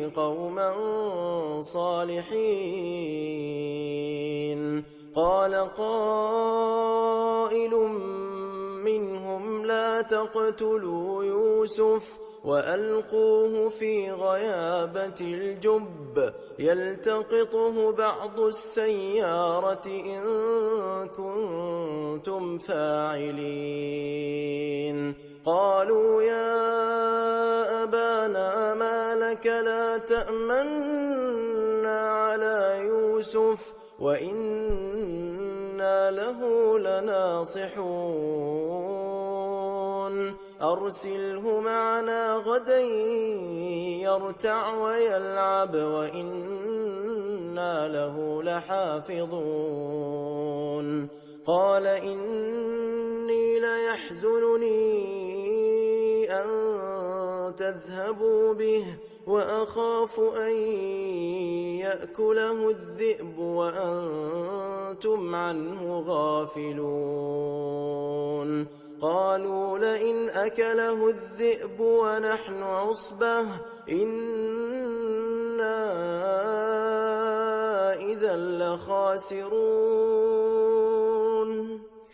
قوما صالحين قال قائل منهم لا تقتلوا يوسف وألقوه في غيابة الجب يلتقطه بعض السيارة إن كنتم فاعلين قالوا يا أبانا ما لك لا تأمنا على يوسف وإنا له لناصحون أرسله معنا غدا يرتع ويلعب وإنا له لحافظون قال إني ليحزنني أن تذهبوا به وأخاف أن يأكله الذئب وأنتم عنه غافلون قالوا لئن أكله الذئب ونحن عصبة إنا إذا لخاسرون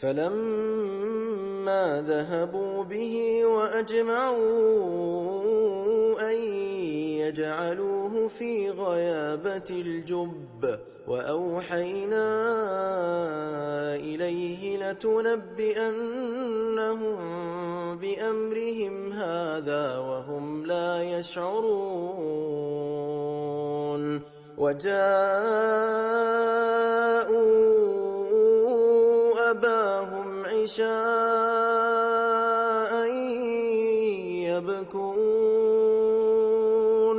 فَلَمَّا ذَهَبُوا بِهِ وَأَجْمَعُوا أَن يَجْعَلُوهُ فِي غَيَابَةِ الْجُبِّ وَأَوْحَيْنَا إِلَيْهِ لَتُنَبِّئَنَّهُم بِأَمْرِهِمْ هَذَا وَهُمْ لَا يَشْعُرُونَ وَجَاءُوا أباهم عشاء يبكون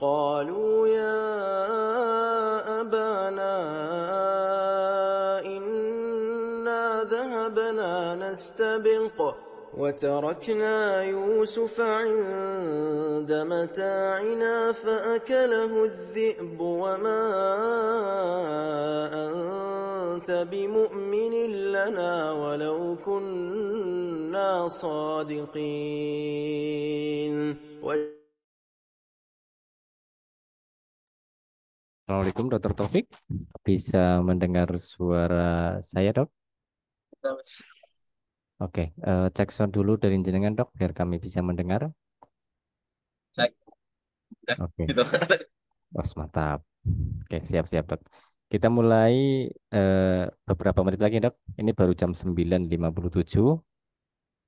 قالوا يا أبانا إنا ذهبنا نستبق وتركنا يوسف عند متاعنا فأكله الذئب وما أنت بمؤمن لنا ولو كنا صادقين Assalamualaikum Dr. Taufik. Bisa mendengar suara saya, Dok? Oke, okay. uh, eh, cek sound dulu dari jenengan, Dok, biar kami bisa mendengar. Cek. Oke. Okay. Gitu. Oh, mantap. Oke, okay, siap-siap, Dok. Kita mulai eh, beberapa menit lagi, Dok. Ini baru jam 9.57.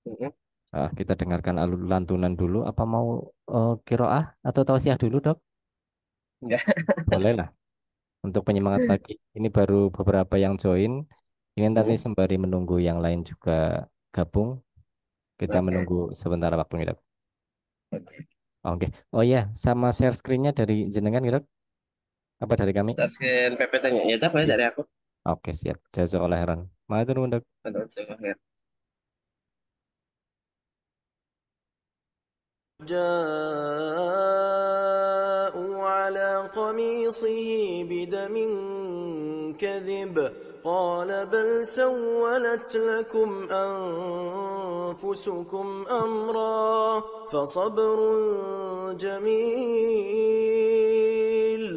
Mm-hmm. Nah, kita dengarkan lantunan dulu. Apa mau uh, kiroah atau tausiah dulu, Dok? Enggak. Boleh lah. Untuk penyemangat pagi. Ini baru beberapa yang join. Ini nanti mm-hmm. sembari menunggu yang lain juga gabung. Kita okay. menunggu sebentar waktunya, Dok. Oke. Okay. Oke. Okay. Oh ya, sama share screen dari jenengan, Dok. Apa dari kami? Taskin PPT-nya. Ya, boleh ya, dari aku. Oke, siap. Jazakallah Maaf Matur nuwun, جاءوا على قميصه بدم كذب قال بل سولت لكم انفسكم امرا فصبر جميل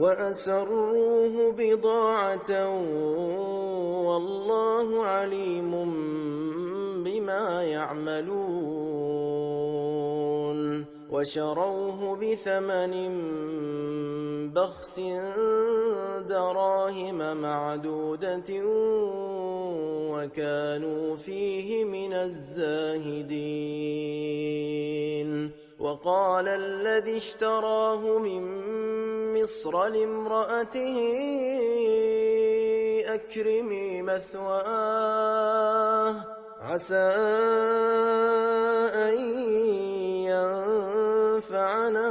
وأسروه بضاعة والله عليم بما يعملون وشروه بثمن بخس دراهم معدودة وكانوا فيه من الزاهدين وقال الذي اشتراه من مصر لامرأته أكرمي مثواه عسى أن ينفعنا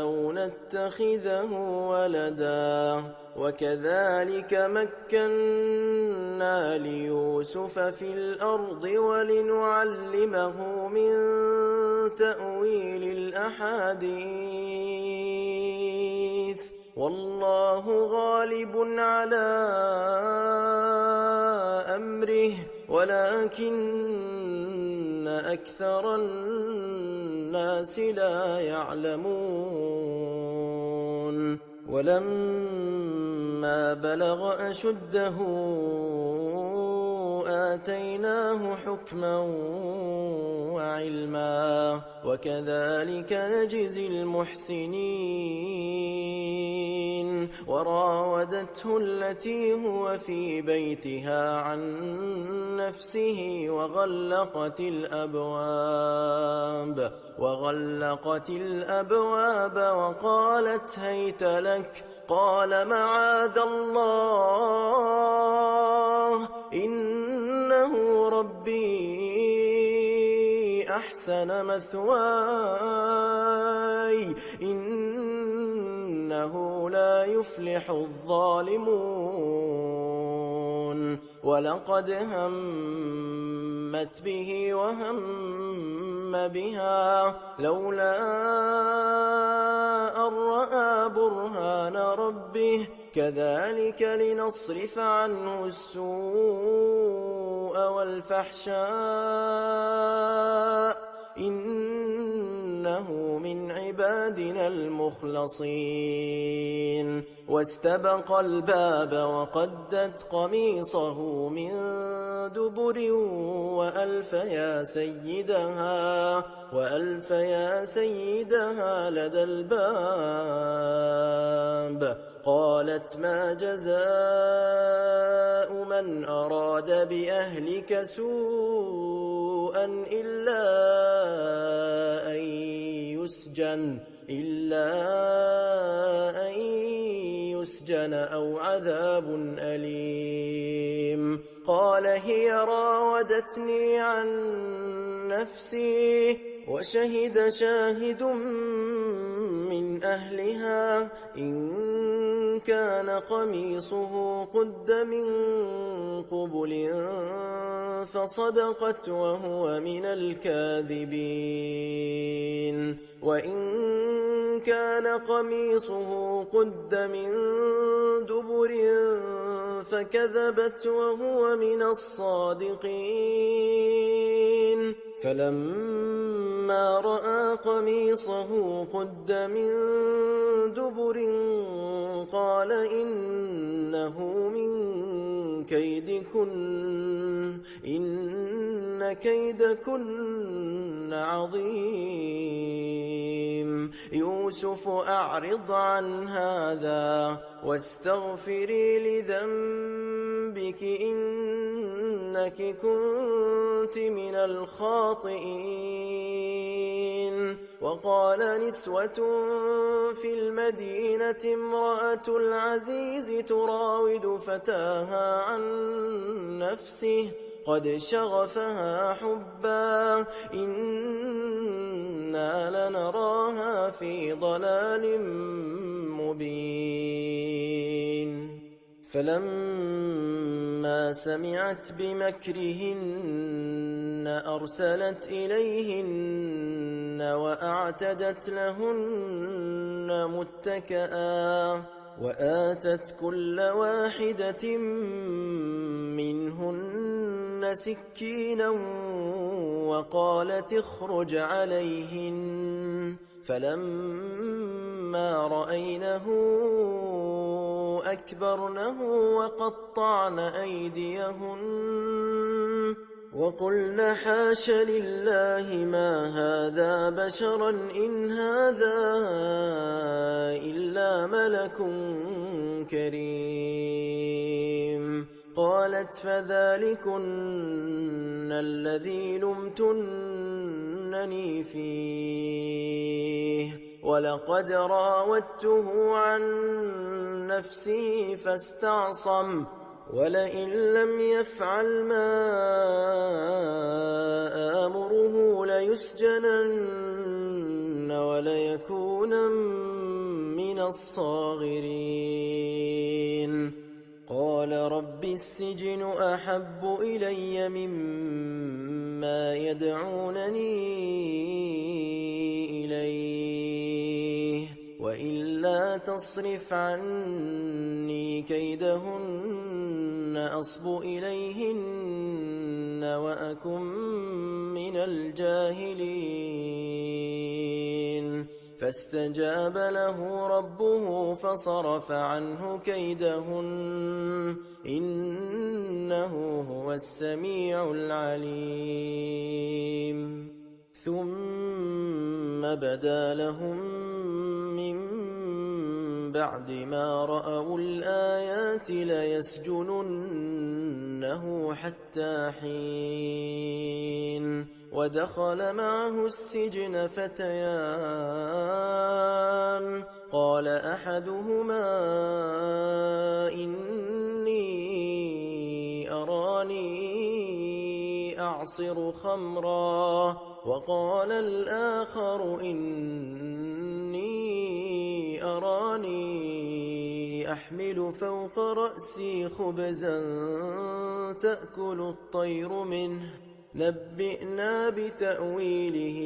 أو نتخذه ولداً وكذلك مكنا ليوسف في الارض ولنعلمه من تاويل الاحاديث والله غالب على امره ولكن اكثر الناس لا يعلمون ولما بلغ أشده آتيناه حكما وعلما وكذلك نجزي المحسنين وراودته التي هو في بيتها عن نفسه وغلقت الأبواب وغلقت الأبواب وقالت هيت لك قال معاذ الله إنه ربي أحسن مثواي إنه لا يفلح الظالمون مجنون ولقد همت به وهم بها لولا أن رأى برهان ربه كذلك لنصرف عنه السوء والفحشاء إنه من عبادنا المخلصين واستبق الباب وقدت قميصه من دبر وألف يا سيدها وألف يا سيدها لدى الباب قالت ما جزاء من أراد بأهلك سوءا إلا أن يسجن إلا أن يسجن أو عذاب أليم قال هي راودتني عن نفسي وشهد شاهد من أهلها إن كان قميصه قد من قبل فصدقت وهو من الكاذبين وإن كان قميصه قد من دبر فكذبت وهو من الصادقين فَلَمَّا رَأَى قَمِيصَهُ قُدَّ مِن دُبُرٍ قَالَ إِنَّهُ مِن كَيْدِكُنَّ إِنَّ كَيْدَكُنَّ عَظِيمٌ يُوسُفُ أَعْرِضْ عَنْ هَذَا وَاسْتَغْفِرِي لِذَنبِكِ إِنَّكِ كُنتِ مِنَ الخاسرين خاطئين وقال نسوة في المدينة امرأة العزيز تراود فتاها عن نفسه قد شغفها حبا إنا لنراها في ضلال مبين فلما سمعت بمكرهن أرسلت إليهن وأعتدت لهن متكآ وآتت كل واحدة منهن سكينا وقالت اخرج عليهن فلما رأينه أكبرنه وقطعن أيديهن وقلن حاش لله ما هذا بشرا إن هذا إلا ملك كريم قالت فذلكن الذي لمتنني فيه ولقد راودته عن نفسه فاستعصم ولئن لم يفعل ما آمره ليسجنن وليكونن من الصاغرين قال رب السجن أحب إلي مما يدعونني إليه وإلا تصرف عني كيدهن أصب إليهن وأكن من الجاهلين فاستجاب له ربه فصرف عنه كيدهن إنه هو السميع العليم ثم بدا لهم من بعد ما رأوا الآيات ليسجننه حتى حين ودخل معه السجن فتيان قال أحدهما إني أراني أعصر خمرا وقال الآخر إني أراني أحمل فوق رأسي خبزا تأكل الطير منه نبئنا بتأويله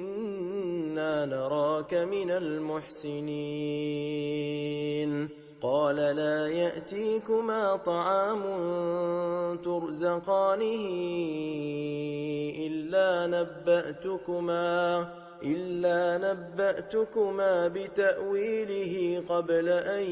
إنا نراك من المحسنين قال لا ياتيكما طعام ترزقانه الا نباتكما إلا نبأتكما بتأويله قبل أن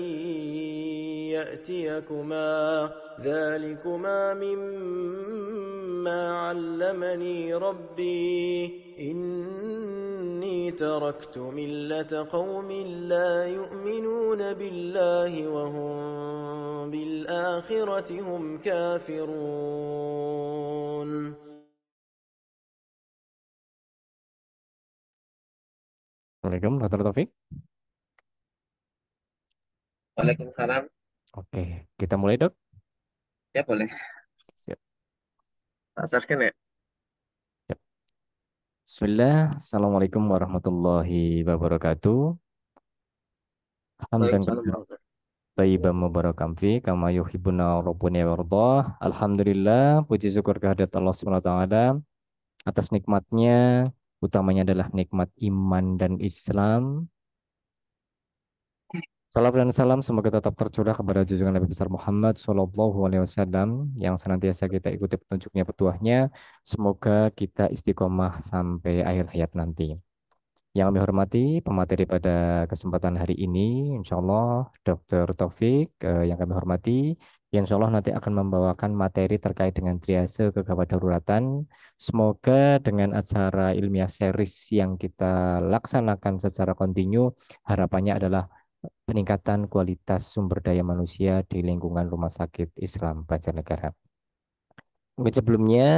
يأتيكما ذلكما مما علمني ربي إني تركت ملة قوم لا يؤمنون بالله وهم بالآخرة هم كافرون Assalamualaikum, Dr. Taufik. Waalaikumsalam. Oke, kita mulai, Dok. Ya, boleh. Siap. Asarkan ya? Siap. Ya. Bismillah. Assalamualaikum warahmatullahi wabarakatuh. Alhamdulillah. Tayyiban mubarakan fi kama yuhibbuna rabbuna wardah. Alhamdulillah, puji syukur kehadirat Allah SWT atas nikmatnya utamanya adalah nikmat iman dan Islam. Salam dan salam semoga tetap tercurah kepada junjungan Nabi besar Muhammad Shallallahu Alaihi Wasallam yang senantiasa kita ikuti petunjuknya petuahnya. Semoga kita istiqomah sampai akhir hayat nanti. Yang kami hormati pemateri pada kesempatan hari ini, Insya Allah Dr. Taufik eh, yang kami hormati, yang insya Allah nanti akan membawakan materi terkait dengan triase kegawat daruratan. Semoga dengan acara ilmiah series yang kita laksanakan secara kontinu, harapannya adalah peningkatan kualitas sumber daya manusia di lingkungan Rumah Sakit Islam Banjarnegara. Mungkin sebelumnya,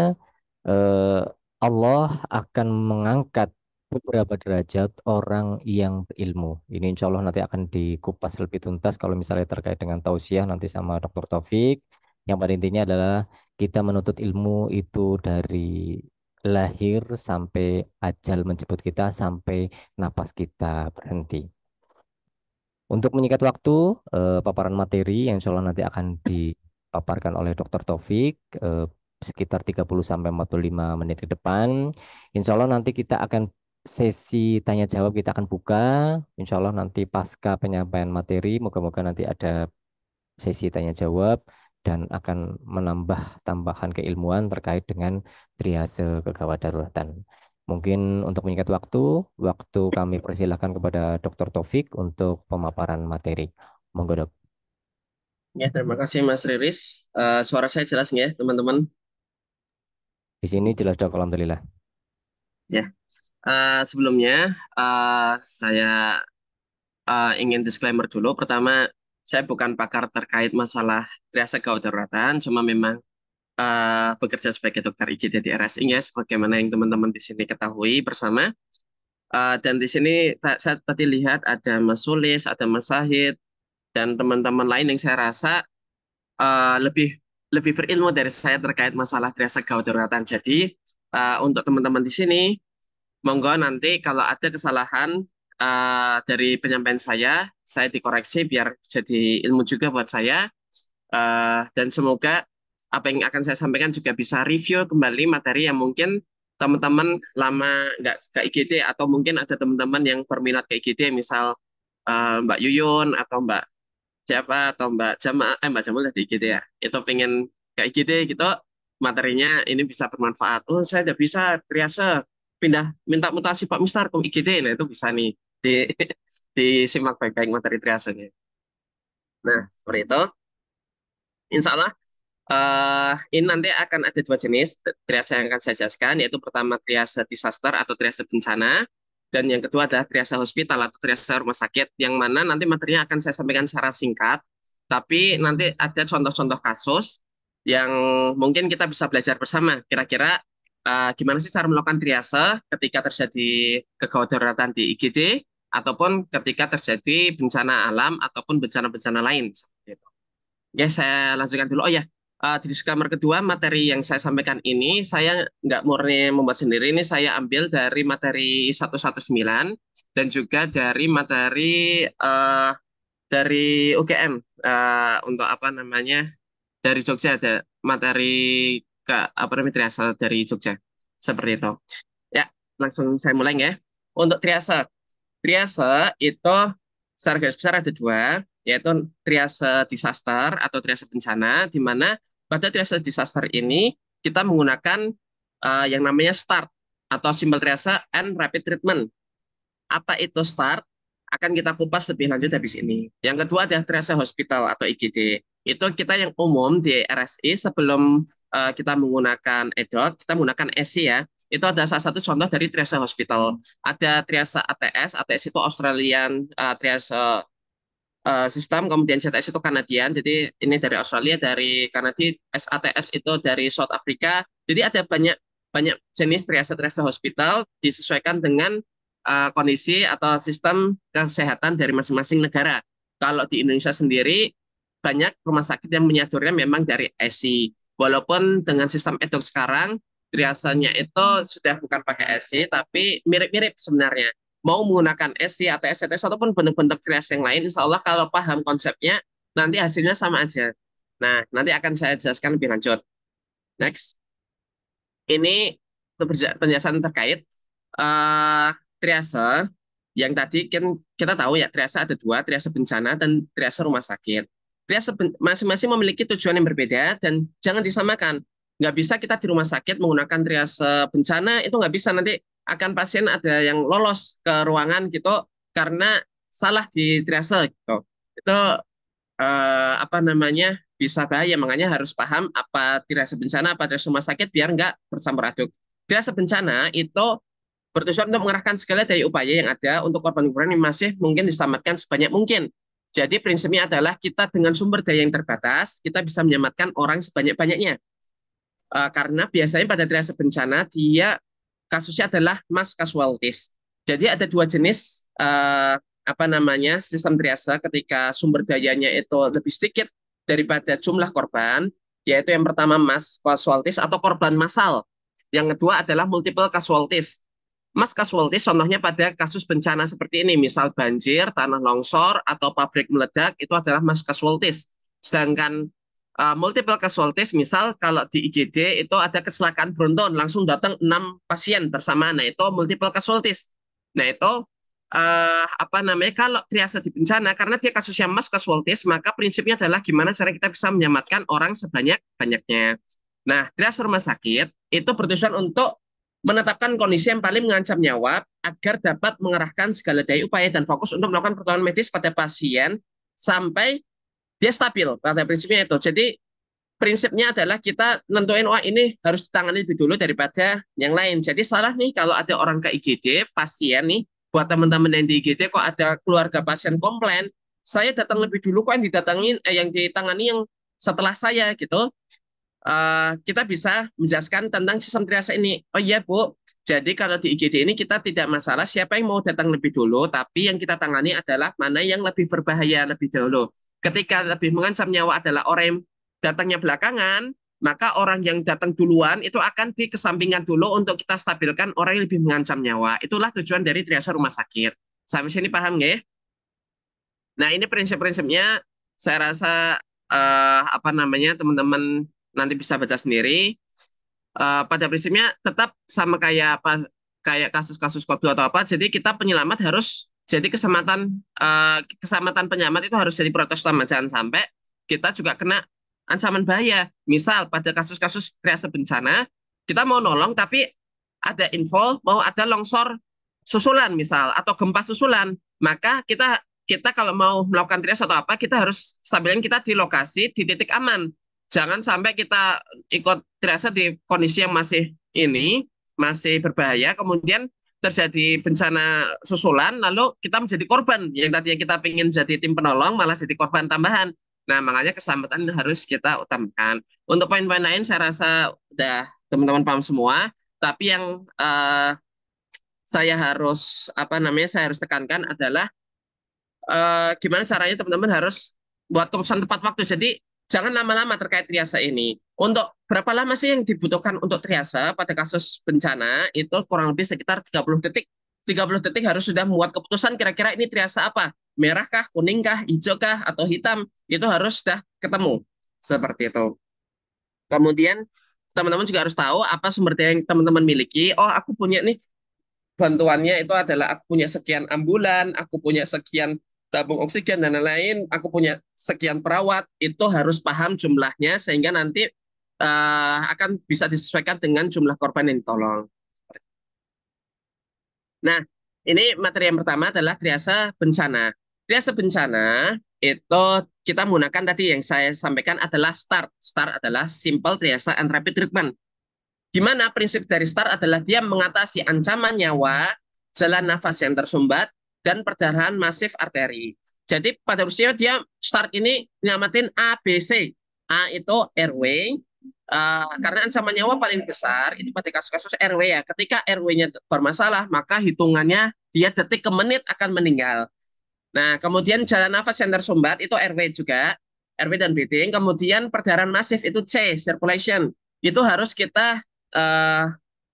eh, Allah akan mengangkat beberapa derajat orang yang berilmu. Ini insya Allah nanti akan dikupas lebih tuntas kalau misalnya terkait dengan tausiah nanti sama Dr. Taufik. Yang pada intinya adalah kita menuntut ilmu itu dari lahir sampai ajal menjemput kita sampai napas kita berhenti. Untuk menyikat waktu, eh, paparan materi yang insya Allah nanti akan dipaparkan oleh Dr. Taufik. Eh, sekitar 30 sampai 45 menit ke depan. Insya Allah nanti kita akan sesi tanya jawab kita akan buka. Insya Allah nanti pasca penyampaian materi, moga-moga nanti ada sesi tanya jawab dan akan menambah tambahan keilmuan terkait dengan triase kegawat daruratan. Mungkin untuk mengikat waktu, waktu kami persilahkan kepada Dr. Taufik untuk pemaparan materi. Monggo dok. Ya, terima kasih Mas Riris. Uh, suara saya jelas ya, teman-teman? Di sini jelas dok, Alhamdulillah. Ya, Uh, sebelumnya uh, saya uh, ingin disclaimer dulu. Pertama, saya bukan pakar terkait masalah triase kedaruratan, cuma memang uh, bekerja sebagai dokter IGD di RSI ya, sebagaimana yang teman-teman di sini ketahui bersama. Uh, dan di sini saya tadi lihat ada Mas Sulis, ada Mas Sahid, dan teman-teman lain yang saya rasa uh, lebih lebih berilmu dari saya terkait masalah triase kedaruratan. Jadi uh, untuk teman-teman di sini monggo nanti kalau ada kesalahan uh, dari penyampaian saya, saya dikoreksi biar jadi ilmu juga buat saya. Uh, dan semoga apa yang akan saya sampaikan juga bisa review kembali materi yang mungkin teman-teman lama nggak ke IGD atau mungkin ada teman-teman yang berminat ke IGD misal uh, Mbak Yuyun atau Mbak siapa atau Mbak Jama, eh Mbak Jamal di IGD ya itu pengen ke IGD gitu materinya ini bisa bermanfaat oh saya udah bisa triase pindah minta mutasi Pak Mister ke IGD nah itu bisa nih di disimak baik-baik materi triasenya nah seperti itu Insya Allah uh, ini nanti akan ada dua jenis triase yang akan saya jelaskan yaitu pertama triase disaster atau triase bencana dan yang kedua adalah triase hospital atau triase rumah sakit yang mana nanti materinya akan saya sampaikan secara singkat tapi nanti ada contoh-contoh kasus yang mungkin kita bisa belajar bersama kira-kira uh, gimana sih cara melakukan triase ketika terjadi kegadaratan di IGD ataupun ketika terjadi bencana alam ataupun bencana-bencana lain seperti ya, saya lanjutkan dulu. Oh ya, eh, di disclaimer kedua materi yang saya sampaikan ini saya nggak murni membuat sendiri ini saya ambil dari materi 119 dan juga dari materi uh, dari UGM uh, untuk apa namanya dari Jogja ada materi ke apa namanya triasa dari Jogja seperti itu ya langsung saya mulai ya untuk triasa triasa itu secara garis besar ada dua yaitu triasa disaster atau triasa bencana di mana pada triasa disaster ini kita menggunakan uh, yang namanya start atau simbol triasa and rapid treatment apa itu start akan kita kupas lebih lanjut habis ini. Yang kedua adalah triasa hospital atau IGD itu kita yang umum di RSI sebelum uh, kita menggunakan EDOT, kita menggunakan e SI ya. Itu ada salah satu contoh dari triase hospital. Ada triase ATS, ATS itu Australian uh, eh, triase uh, sistem, kemudian CTS itu Kanadian. Jadi ini dari Australia, dari Kanada, SATS itu dari South Africa. Jadi ada banyak banyak jenis triase-triase hospital disesuaikan dengan uh, kondisi atau sistem kesehatan dari masing-masing negara. Kalau di Indonesia sendiri banyak rumah sakit yang menyaturnya memang dari ESI. Walaupun dengan sistem edok sekarang, triasannya itu sudah bukan pakai ESI, tapi mirip-mirip sebenarnya. Mau menggunakan ESI atau STS ataupun bentuk-bentuk trias yang lain, insya Allah kalau paham konsepnya, nanti hasilnya sama aja. Nah, nanti akan saya jelaskan lebih lanjut. Next. Ini penjelasan terkait uh, triase yang tadi kan kita tahu ya triase ada dua, triase bencana dan triase rumah sakit dia masing-masing memiliki tujuan yang berbeda dan jangan disamakan. Nggak bisa kita di rumah sakit menggunakan triase bencana, itu nggak bisa nanti akan pasien ada yang lolos ke ruangan gitu karena salah di triase gitu. Itu eh, apa namanya bisa bahaya, makanya harus paham apa triase bencana, apa triase rumah sakit biar nggak bercampur aduk. Triase bencana itu bertujuan untuk mengerahkan segala daya upaya yang ada untuk korban-korban yang masih mungkin diselamatkan sebanyak mungkin jadi prinsipnya adalah kita dengan sumber daya yang terbatas, kita bisa menyelamatkan orang sebanyak-banyaknya. Uh, karena biasanya pada triase bencana, dia kasusnya adalah mass casualties. Jadi ada dua jenis uh, apa namanya sistem triase ketika sumber dayanya itu lebih sedikit daripada jumlah korban, yaitu yang pertama mass casualties atau korban massal. Yang kedua adalah multiple casualties. Mas casualties contohnya pada kasus bencana seperti ini, misal banjir, tanah longsor, atau pabrik meledak, itu adalah mas casualties. Sedangkan uh, multiple casualties, misal kalau di IGD itu ada kecelakaan beruntun, langsung datang enam pasien bersama, nah itu multiple casualties. Nah itu uh, apa namanya kalau triase di bencana karena dia kasusnya mas casualties maka prinsipnya adalah gimana cara kita bisa menyelamatkan orang sebanyak banyaknya. Nah triase rumah sakit itu bertujuan untuk menetapkan kondisi yang paling mengancam nyawa agar dapat mengerahkan segala daya upaya dan fokus untuk melakukan pertolongan medis pada pasien sampai dia stabil pada prinsipnya itu. Jadi prinsipnya adalah kita nentuin wah ini harus ditangani lebih dulu daripada yang lain. Jadi salah nih kalau ada orang ke IGD pasien nih buat teman-teman yang di IGD kok ada keluarga pasien komplain, saya datang lebih dulu kok yang didatangin eh, yang ditangani yang setelah saya gitu. Eh, kita bisa menjelaskan tentang sistem triase ini. Oh iya Bu, jadi kalau di IGD ini kita tidak masalah siapa yang mau datang lebih dulu, tapi yang kita tangani adalah mana yang lebih berbahaya lebih dahulu. Ketika lebih mengancam nyawa adalah orang yang datangnya belakangan, maka orang yang datang duluan itu akan dikesampingkan dulu untuk kita stabilkan orang yang lebih mengancam nyawa. Itulah tujuan dari triase rumah sakit. Sampai sini paham nggak ya? Nah ini prinsip-prinsipnya saya rasa eh, apa namanya teman-teman nanti bisa baca sendiri. Uh, pada prinsipnya tetap sama kayak apa kayak kasus-kasus kode atau apa. Jadi kita penyelamat harus jadi keselamatan uh, eh, keselamatan penyelamat itu harus jadi protes utama. Jangan sampai kita juga kena ancaman bahaya. Misal pada kasus-kasus kreasi bencana, kita mau nolong tapi ada info mau ada longsor susulan misal atau gempa susulan, maka kita kita kalau mau melakukan trias atau apa kita harus stabilin kita di lokasi di titik aman jangan sampai kita ikut terasa di kondisi yang masih ini masih berbahaya kemudian terjadi bencana susulan lalu kita menjadi korban yang tadinya kita ingin jadi tim penolong malah jadi korban tambahan nah makanya keselamatan harus kita utamakan untuk poin-poin lain saya rasa udah teman-teman paham semua tapi yang uh, saya harus apa namanya saya harus tekankan adalah uh, gimana caranya teman-teman harus buat keputusan tepat waktu jadi jangan lama-lama terkait triase ini. Untuk berapa lama sih yang dibutuhkan untuk triase pada kasus bencana itu kurang lebih sekitar 30 detik. 30 detik harus sudah membuat keputusan kira-kira ini triase apa. Merahkah, kuningkah, hijaukah atau hitam. Itu harus sudah ketemu. Seperti itu. Kemudian teman-teman juga harus tahu apa sumber daya yang teman-teman miliki. Oh, aku punya nih bantuannya itu adalah aku punya sekian ambulan, aku punya sekian tabung oksigen dan lain-lain, aku punya sekian perawat, itu harus paham jumlahnya sehingga nanti uh, akan bisa disesuaikan dengan jumlah korban yang ditolong. Nah, ini materi yang pertama adalah triase bencana. Triase bencana itu kita menggunakan tadi yang saya sampaikan adalah START. START adalah Simple Triase and Rapid Treatment. Gimana prinsip dari START adalah dia mengatasi ancaman nyawa, jalan nafas yang tersumbat, dan perdarahan masif arteri. Jadi pada usia dia start ini nyamatin ABC. A itu RW Uh, eh, karena ancaman nyawa paling besar itu pada kasus-kasus RW ya. Ketika RW-nya bermasalah, maka hitungannya dia detik ke menit akan meninggal. Nah, kemudian jalan nafas yang tersumbat itu RW juga, RW dan bleeding. Kemudian perdarahan masif itu C, circulation. Itu harus kita uh,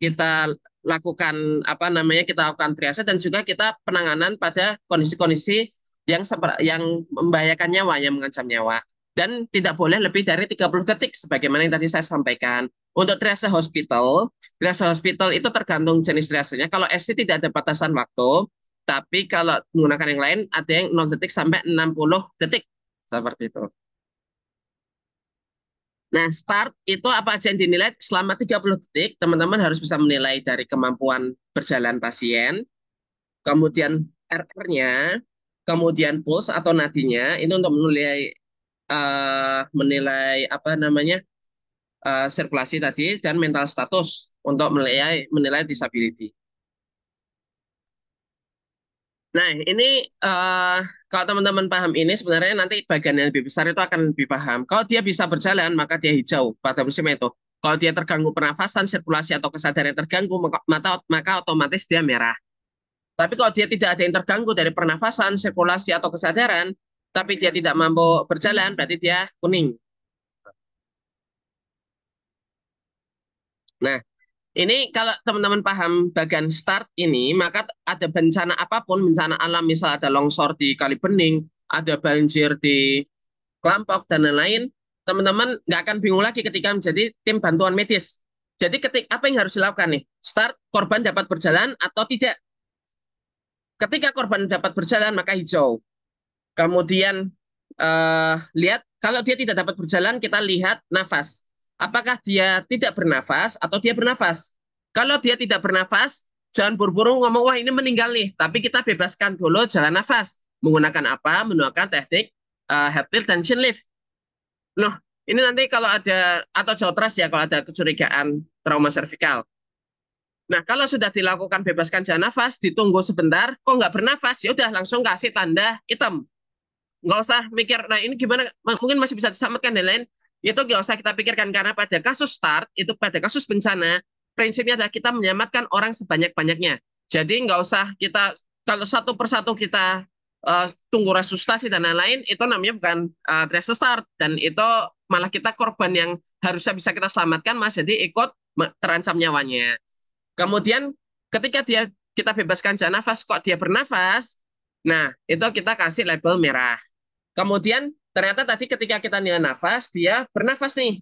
kita lakukan apa namanya kita lakukan triase dan juga kita penanganan pada kondisi-kondisi yang yang membahayakan nyawa yang mengancam nyawa dan tidak boleh lebih dari 30 detik sebagaimana yang tadi saya sampaikan. Untuk triase hospital, triase hospital itu tergantung jenis triasenya. Kalau SC tidak ada batasan waktu, tapi kalau menggunakan yang lain ada yang 0 detik sampai 60 detik seperti itu. Nah, start itu apa aja yang dinilai selama 30 detik, teman-teman harus bisa menilai dari kemampuan berjalan pasien, kemudian RR-nya, kemudian pulse atau nadinya, ini untuk menilai uh, menilai apa namanya? Uh, sirkulasi tadi dan mental status untuk menilai menilai disability. Nah, ini uh, kalau teman-teman paham ini sebenarnya nanti bagian yang lebih besar itu akan lebih paham. Kalau dia bisa berjalan, maka dia hijau pada musim itu. Kalau dia terganggu pernafasan, sirkulasi atau kesadaran terganggu, maka, maka otomatis dia merah. Tapi kalau dia tidak ada yang terganggu dari pernafasan, sirkulasi atau kesadaran, tapi dia tidak mampu berjalan, berarti dia kuning. Nah, ini kalau teman-teman paham bagian start ini, maka ada bencana apapun, bencana alam misal ada longsor di Kali Bening, ada banjir di Kelampok dan lain-lain, teman-teman nggak akan bingung lagi ketika menjadi tim bantuan medis. Jadi ketik apa yang harus dilakukan nih? Start korban dapat berjalan atau tidak. Ketika korban dapat berjalan maka hijau. Kemudian uh, lihat kalau dia tidak dapat berjalan kita lihat nafas. Apakah dia tidak bernafas atau dia bernafas? Kalau dia tidak bernafas, jangan buru-buru ngomong, wah ini meninggal nih. Tapi kita bebaskan dulu jalan nafas. Menggunakan apa? Menggunakan teknik uh, eh, tilt dan chin lift. Loh, ini nanti kalau ada, atau jauh ya kalau ada kecurigaan trauma cervical. Nah, kalau sudah dilakukan bebaskan jalan nafas, ditunggu sebentar, kok nggak bernafas, ya udah langsung kasih tanda hitam. Nggak usah mikir, nah ini gimana, mungkin masih bisa diselamatkan dan lain. Itu nggak usah kita pikirkan karena pada kasus start itu pada kasus bencana prinsipnya adalah kita menyelamatkan orang sebanyak-banyaknya. Jadi nggak usah kita kalau satu persatu kita uh, tunggu resusitasi dan lain-lain itu namanya bukan uh, start dan itu malah kita korban yang harusnya bisa kita selamatkan mas jadi ikut terancam nyawanya. Kemudian ketika dia kita bebaskan jangan nafas kok dia bernafas, nah itu kita kasih label merah. Kemudian Ternyata tadi ketika kita nilai nafas, dia bernafas nih.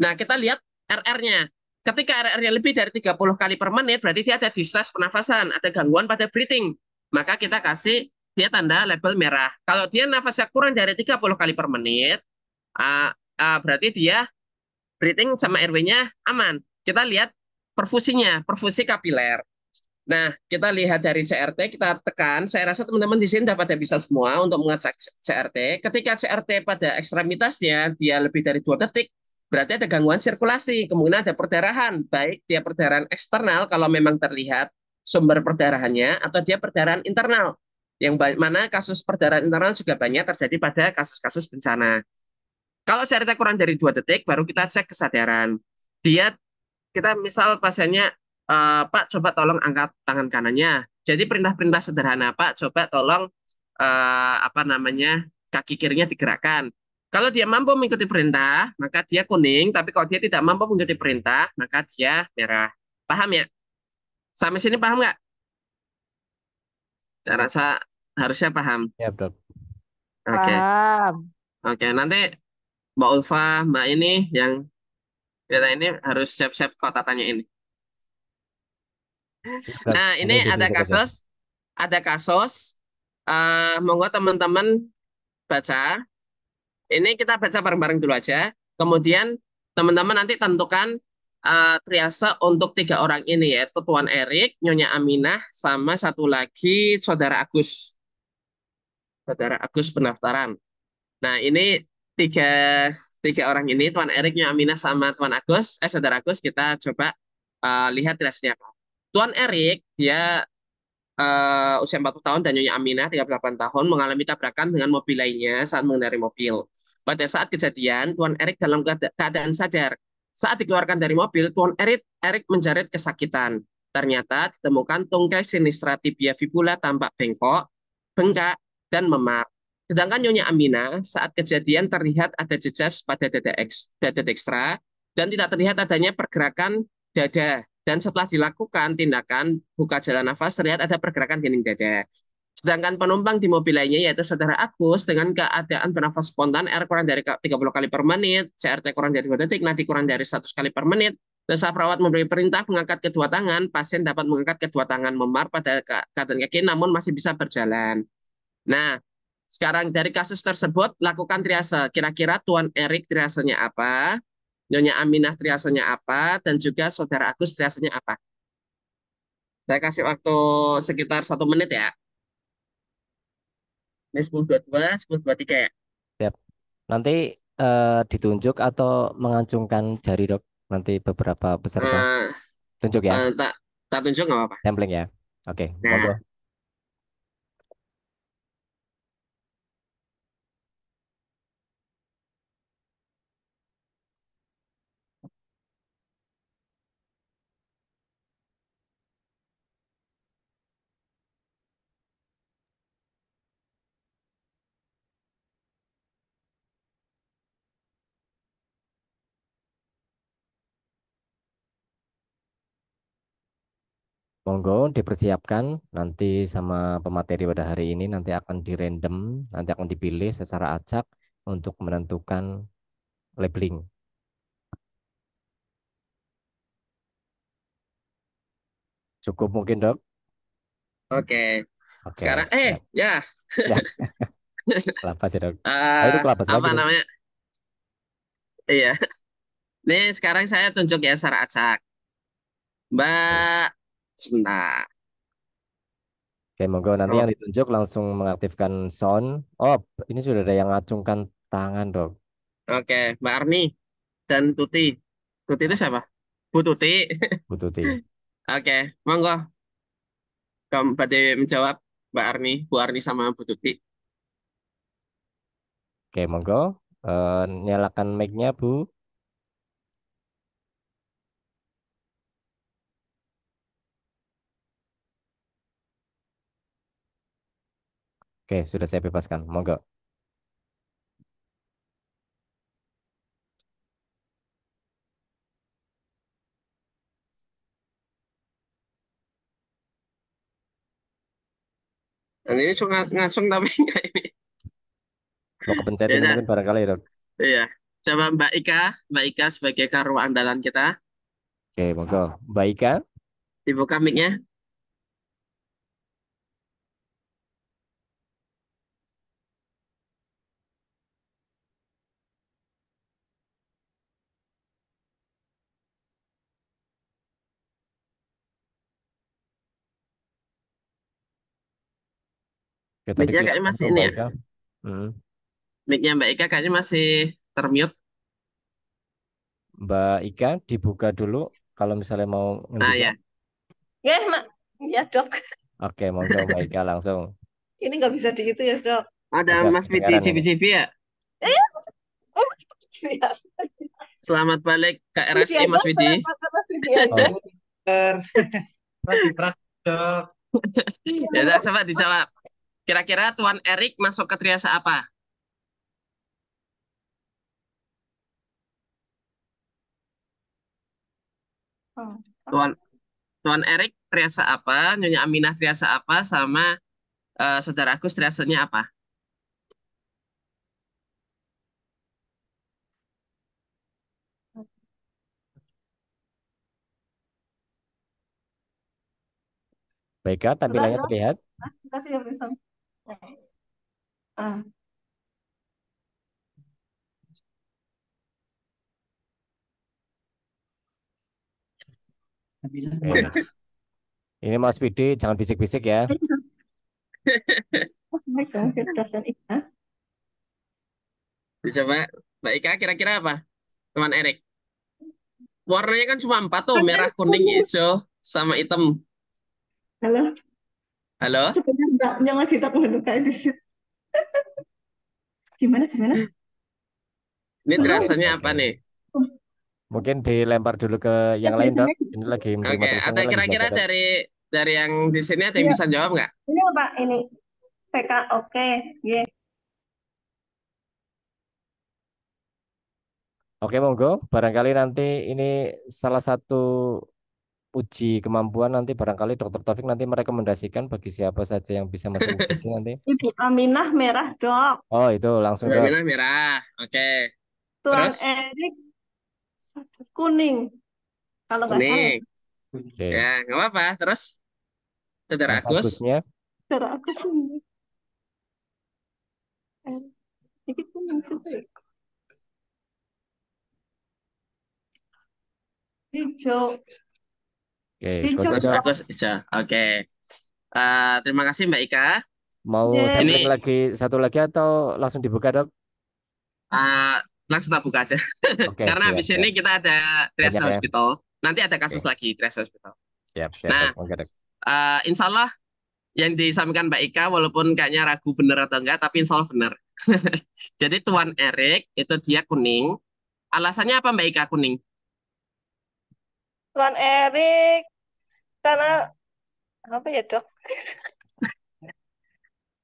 Nah, kita lihat RR-nya. Ketika RR-nya lebih dari 30 kali per menit, berarti dia ada distress pernafasan, ada gangguan pada breathing. Maka kita kasih dia tanda label merah. Kalau dia nafasnya kurang dari 30 kali per menit, uh, uh, berarti dia breathing sama RW-nya aman. Kita lihat perfusinya, perfusi kapiler. Nah, kita lihat dari CRT, kita tekan. Saya rasa teman-teman di sini dapat bisa semua untuk mengecek CRT. Ketika CRT pada ekstremitasnya, dia lebih dari dua detik, berarti ada gangguan sirkulasi. Kemungkinan ada perdarahan, baik dia perdarahan eksternal kalau memang terlihat sumber perdarahannya, atau dia perdarahan internal. Yang mana kasus perdarahan internal juga banyak terjadi pada kasus-kasus bencana. Kalau CRT kurang dari dua detik, baru kita cek kesadaran. Dia kita misal pasiennya Eh, Pak coba tolong angkat tangan kanannya. Jadi perintah-perintah sederhana Pak coba tolong uh, apa namanya kaki kirinya digerakkan. Kalau dia mampu mengikuti perintah, maka dia kuning. Tapi kalau dia tidak mampu mengikuti perintah, maka dia merah. Paham ya? Sampai sini paham nggak? Saya rasa harusnya paham. Ya, betul. Oke. Okay. Oke, okay, nanti Mbak Ulfa, Mbak ini yang kita ini harus siap-siap kota tanya ini. Nah, ini ada kasus, ada kasus. Uh, eh, monggo teman-teman baca. Ini kita baca bareng-bareng dulu aja. Kemudian teman-teman nanti tentukan uh, triase untuk tiga orang ini ya Tuan Erik, Nyonya Aminah, sama satu lagi Saudara Agus. Saudara Agus pendaftaran. Nah, ini tiga tiga orang ini Tuan Erik, Nyonya Aminah, sama Tuan Agus. Eh, Saudara Agus kita coba uh, lihat triasnya apa. Tuan Erik, dia uh, usia 40 tahun dan Nyonya Aminah 38 tahun mengalami tabrakan dengan mobil lainnya saat mengendarai mobil. Pada saat kejadian, Tuan Erik dalam keadaan sadar. Saat dikeluarkan dari mobil, Tuan Erik, Erik menjerit kesakitan. Ternyata ditemukan tungkai sinistra tibia fibula tampak bengkok, bengkak, dan memar. Sedangkan Nyonya Amina saat kejadian terlihat ada jejas pada dada, ekstra, dada dan tidak terlihat adanya pergerakan dada dan setelah dilakukan tindakan buka jalan nafas, terlihat ada pergerakan gening dada. Sedangkan penumpang di mobil lainnya yaitu saudara Agus dengan keadaan bernafas spontan R kurang dari 30 kali per menit, CRT kurang dari 2 detik, nadi kurang dari 100 kali per menit, dan saat perawat memberi perintah mengangkat kedua tangan, pasien dapat mengangkat kedua tangan memar pada keadaan kaki namun masih bisa berjalan. Nah, sekarang dari kasus tersebut lakukan triase. Kira-kira Tuan Erik triasenya apa? Nyonya Aminah triasenya apa dan juga saudara Agus triasenya apa. Saya kasih waktu sekitar satu menit ya. Ini 10.22, 10.23 ya. Siap. Nanti uh, ditunjuk atau mengancungkan jari dok nanti beberapa peserta. Uh, tunjuk ya. Uh, tak, tak tunjuk nggak apa-apa. Sampling ya. Oke, okay. Nah. Monggo dipersiapkan nanti sama pemateri pada hari ini nanti akan di random, nanti akan dipilih secara acak untuk menentukan labeling. Cukup mungkin, Dok? Oke. Okay. Sekarang eh ya. ya. kelapa sih, Dok. Uh, apa lagi, namanya? Iya. Nih sekarang saya tunjuk ya secara acak. Mbak sebentar. Oke, monggo nanti yang ditunjuk langsung mengaktifkan sound. Oh, ini sudah ada yang ngacungkan tangan, Dok. Oke, Mbak Arni dan Tuti. Tuti itu siapa? Bu Tuti. Bu Tuti. Oke, monggo. Kamu pada menjawab Mbak Arni, Bu Arni sama Bu Tuti. Oke, monggo. Uh, nyalakan mic-nya, Bu. Oke, sudah saya bebaskan. Monggo. Dan ini cuma ngasung tapi enggak ini. Mau kepencet ini iya. mungkin barangkali dok. Iya. Coba Mbak Ika, Mbak Ika sebagai karu andalan kita. Oke, monggo. Mbak Ika. Dibuka mic-nya. Kita Mic-nya kayaknya masih ini Mbak ya. Ika. Hmm. mic Mbak Ika kayaknya masih termute. Mbak Ika dibuka dulu kalau misalnya mau ah, ngebuka. Ah ya. Ya, Mak. Ya, Dok. Oke, mau monggo Mbak Ika langsung. Ini nggak bisa di itu ya, Dok. Ada Mas Piti cibi ya? Eh, Selamat balik ke RSI Mas Widi. Oh. Mas Dok. Ya, coba dijawab. Kira-kira Tuan Erik masuk ke triasa apa? Oh. Tuan Tuan Erik triasa apa, Nyonya Aminah triasa apa, sama uh, eh, Saudara Agus triasanya apa? Baiklah, tampilannya terlihat. Ah. Ya. Ini Mas Widi, jangan bisik-bisik ya. Bisa Pak. Mbak Ika kira-kira apa? Teman Erik. Warnanya kan cuma empat tuh, merah, kuning, hijau, sama hitam. Halo. Halo? Sebenarnya kita melukai di situ. gimana, gimana? Ini rasanya apa nih? Mungkin dilempar dulu ke yang lain, Dok. Ini lagi Oke, okay. ada kira-kira dari dari yang di sini ada yang iya. bisa jawab nggak? Iya, ini apa? ini PK oke, okay. Oke, monggo. Barangkali nanti ini salah satu uji kemampuan nanti barangkali Dokter Taufik nanti merekomendasikan bagi siapa saja yang bisa masuk UGD nanti. Ibu Aminah merah dok. Oh itu langsung. dok. Aminah merah, oke. Okay. Tuan Erik kuning. Kalau nggak salah. Okay. Ya nggak apa-apa. Terus saudara Mas Agus. Agusnya. Saudara Agus. Sedikit eh, kuning sih. Ya? Hijau. Oke, bagus Bagus, Oke. Uh, terima kasih Mbak Ika. Mau yeah. Ini... lagi satu lagi atau langsung dibuka, Dok? Uh, langsung tak buka aja. Okay, Karena siap, habis ini kita ada trias ya. hospital. Ya? Nanti ada kasus okay. lagi trias hospital. Siap, siap. Nah, dok. uh, insya Allah yang disampaikan Mbak Ika, walaupun kayaknya ragu benar atau enggak, tapi insya Allah benar. Jadi Tuan Erik itu dia kuning. Alasannya apa Mbak Ika kuning? Tuan Erik karena apa ya dok?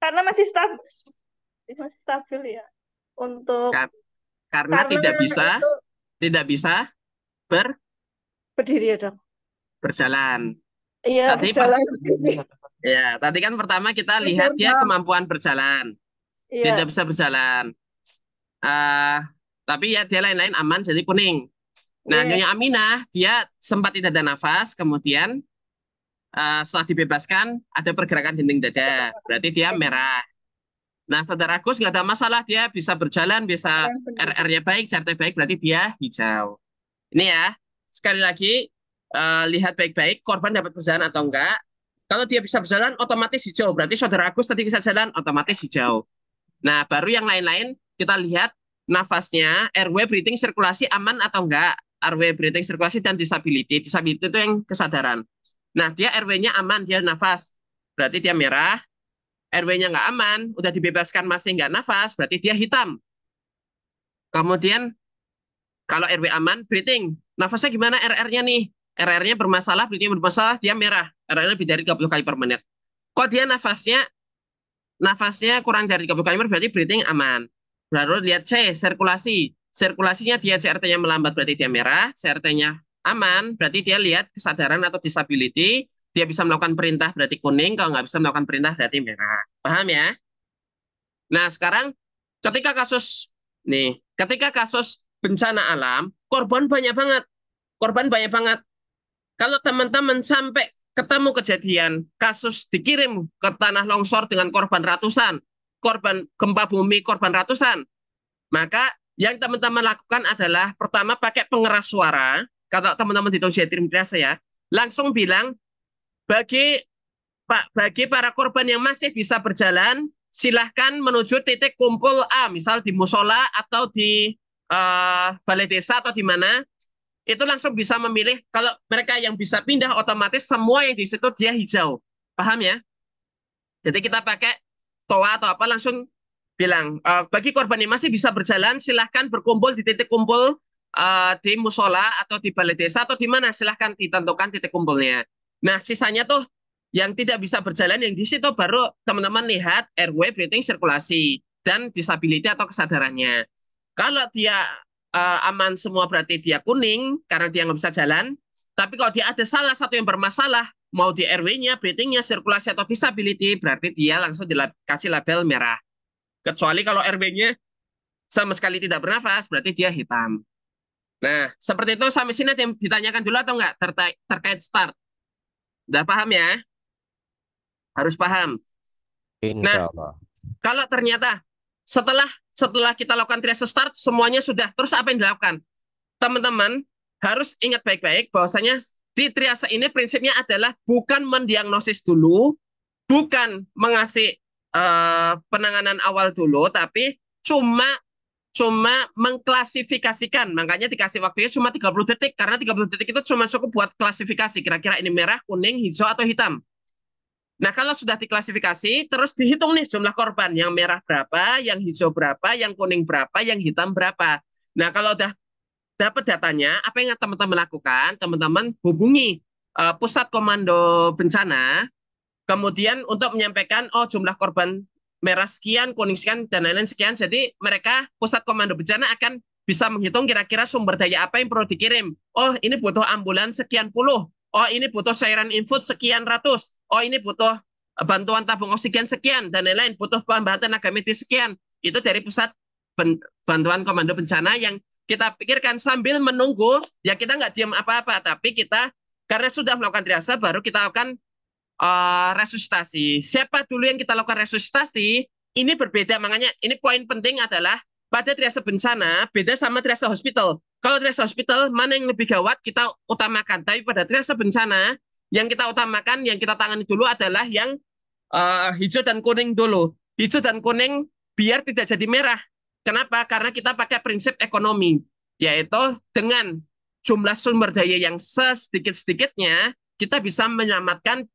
karena masih stabil, masih stabil ya untuk Kar karena, karena tidak bisa itu, tidak bisa ber berdiri ya dok berjalan. Iya tadi berjalan. Ya tadi kan pertama kita lihat dia ya, kemampuan berjalan ya. tidak bisa berjalan. Uh, tapi ya dia lain-lain aman jadi kuning. Nah, iya. Nyonya Aminah dia sempat tidak ada nafas, kemudian uh, setelah dibebaskan ada pergerakan dinding dada, berarti dia iya. merah. Nah, saudara Agus nggak ada masalah, dia bisa berjalan, bisa iya, RR-nya baik, jarak baik, berarti dia hijau. Ini ya, sekali lagi uh, lihat baik-baik, korban dapat berjalan atau enggak. Kalau dia bisa berjalan, otomatis hijau. Berarti saudara Agus tadi bisa jalan, otomatis hijau. Nah, baru yang lain-lain kita lihat nafasnya, airway, breathing, sirkulasi aman atau enggak. RW breathing sirkulasi dan disability. Disability itu yang kesadaran. Nah, dia RW-nya aman, dia nafas. Berarti dia merah. RW-nya nggak aman, udah dibebaskan masih nggak nafas, berarti dia hitam. Kemudian, kalau RW aman, breathing. Nafasnya gimana RR-nya nih? RR-nya bermasalah, breathing bermasalah, dia merah. RR-nya lebih dari 30 kali per menit. Kok dia nafasnya nafasnya kurang dari 30 kali per menit, berarti breathing aman. Lalu lihat C, sirkulasi. Sirkulasinya dia CRT-nya melambat berarti dia merah, CRT-nya aman berarti dia lihat kesadaran atau disability, dia bisa melakukan perintah berarti kuning, kalau nggak bisa melakukan perintah berarti merah. Paham ya? Nah sekarang ketika kasus nih, ketika kasus bencana alam, korban banyak banget. Korban banyak banget. Kalau teman-teman sampai ketemu kejadian kasus dikirim ke tanah longsor dengan korban ratusan, korban gempa bumi korban ratusan, maka yang teman-teman lakukan adalah pertama pakai pengeras suara. Kalau teman-teman di Tausiatrim ya langsung bilang bagi Pak bagi para korban yang masih bisa berjalan, silahkan menuju titik kumpul A, misal di musola atau di uh, balai desa atau di mana. Itu langsung bisa memilih kalau mereka yang bisa pindah otomatis semua yang di situ dia hijau. Paham ya? Jadi kita pakai toa atau apa langsung bilang uh, bagi korban yang masih bisa berjalan silahkan berkumpul di titik kumpul uh, di musola atau di balai desa atau di mana silahkan ditentukan titik kumpulnya. Nah sisanya tuh yang tidak bisa berjalan yang di situ baru teman-teman lihat rw breathing, sirkulasi dan disability atau kesadarannya. Kalau dia uh, aman semua berarti dia kuning karena dia nggak bisa jalan. Tapi kalau dia ada salah satu yang bermasalah mau di RW-nya, breathing sirkulasi atau disability berarti dia langsung dikasih label merah. Kecuali kalau rb nya sama sekali tidak bernafas, berarti dia hitam. Nah, seperti itu sampai sini ada yang ditanyakan dulu atau enggak terkait, terkait start? Sudah paham ya? Harus paham. Nah, Insya Allah. kalau ternyata setelah setelah kita lakukan triase start, semuanya sudah. Terus apa yang dilakukan? Teman-teman harus ingat baik-baik bahwasanya di triase ini prinsipnya adalah bukan mendiagnosis dulu, bukan mengasih Eh, penanganan awal dulu, tapi cuma cuma mengklasifikasikan. Makanya dikasih waktunya cuma 30 detik karena 30 detik itu cuma cukup buat klasifikasi kira-kira ini merah, kuning, hijau atau hitam. Nah, kalau sudah diklasifikasi, terus dihitung nih jumlah korban. Yang merah berapa, yang hijau berapa, yang kuning berapa, yang hitam berapa. Nah, kalau sudah dapat datanya, apa yang teman-teman lakukan? Teman-teman hubungi uh, pusat komando bencana Kemudian untuk menyampaikan, oh jumlah korban merah sekian, kuning sekian, dan lain-lain sekian. Jadi mereka pusat komando bencana akan bisa menghitung kira-kira sumber daya apa yang perlu dikirim. Oh ini butuh ambulans sekian puluh. Oh ini butuh cairan infus sekian ratus. Oh ini butuh bantuan tabung oksigen sekian, dan lain-lain. Butuh bahan tenaga medis sekian. Itu dari pusat bantuan komando bencana yang kita pikirkan sambil menunggu, ya kita nggak diam apa-apa. Tapi kita karena sudah melakukan triase baru kita akan uh, resusitasi. Siapa dulu yang kita lakukan resusitasi? Ini berbeda, makanya ini poin penting adalah pada triase bencana beda sama triase hospital. Kalau triase hospital mana yang lebih gawat kita utamakan, tapi pada triase bencana yang kita utamakan, yang kita tangani dulu adalah yang uh, hijau dan kuning dulu. Hijau dan kuning biar tidak jadi merah. Kenapa? Karena kita pakai prinsip ekonomi, yaitu dengan jumlah sumber daya yang sedikit sedikitnya kita bisa menyelamatkan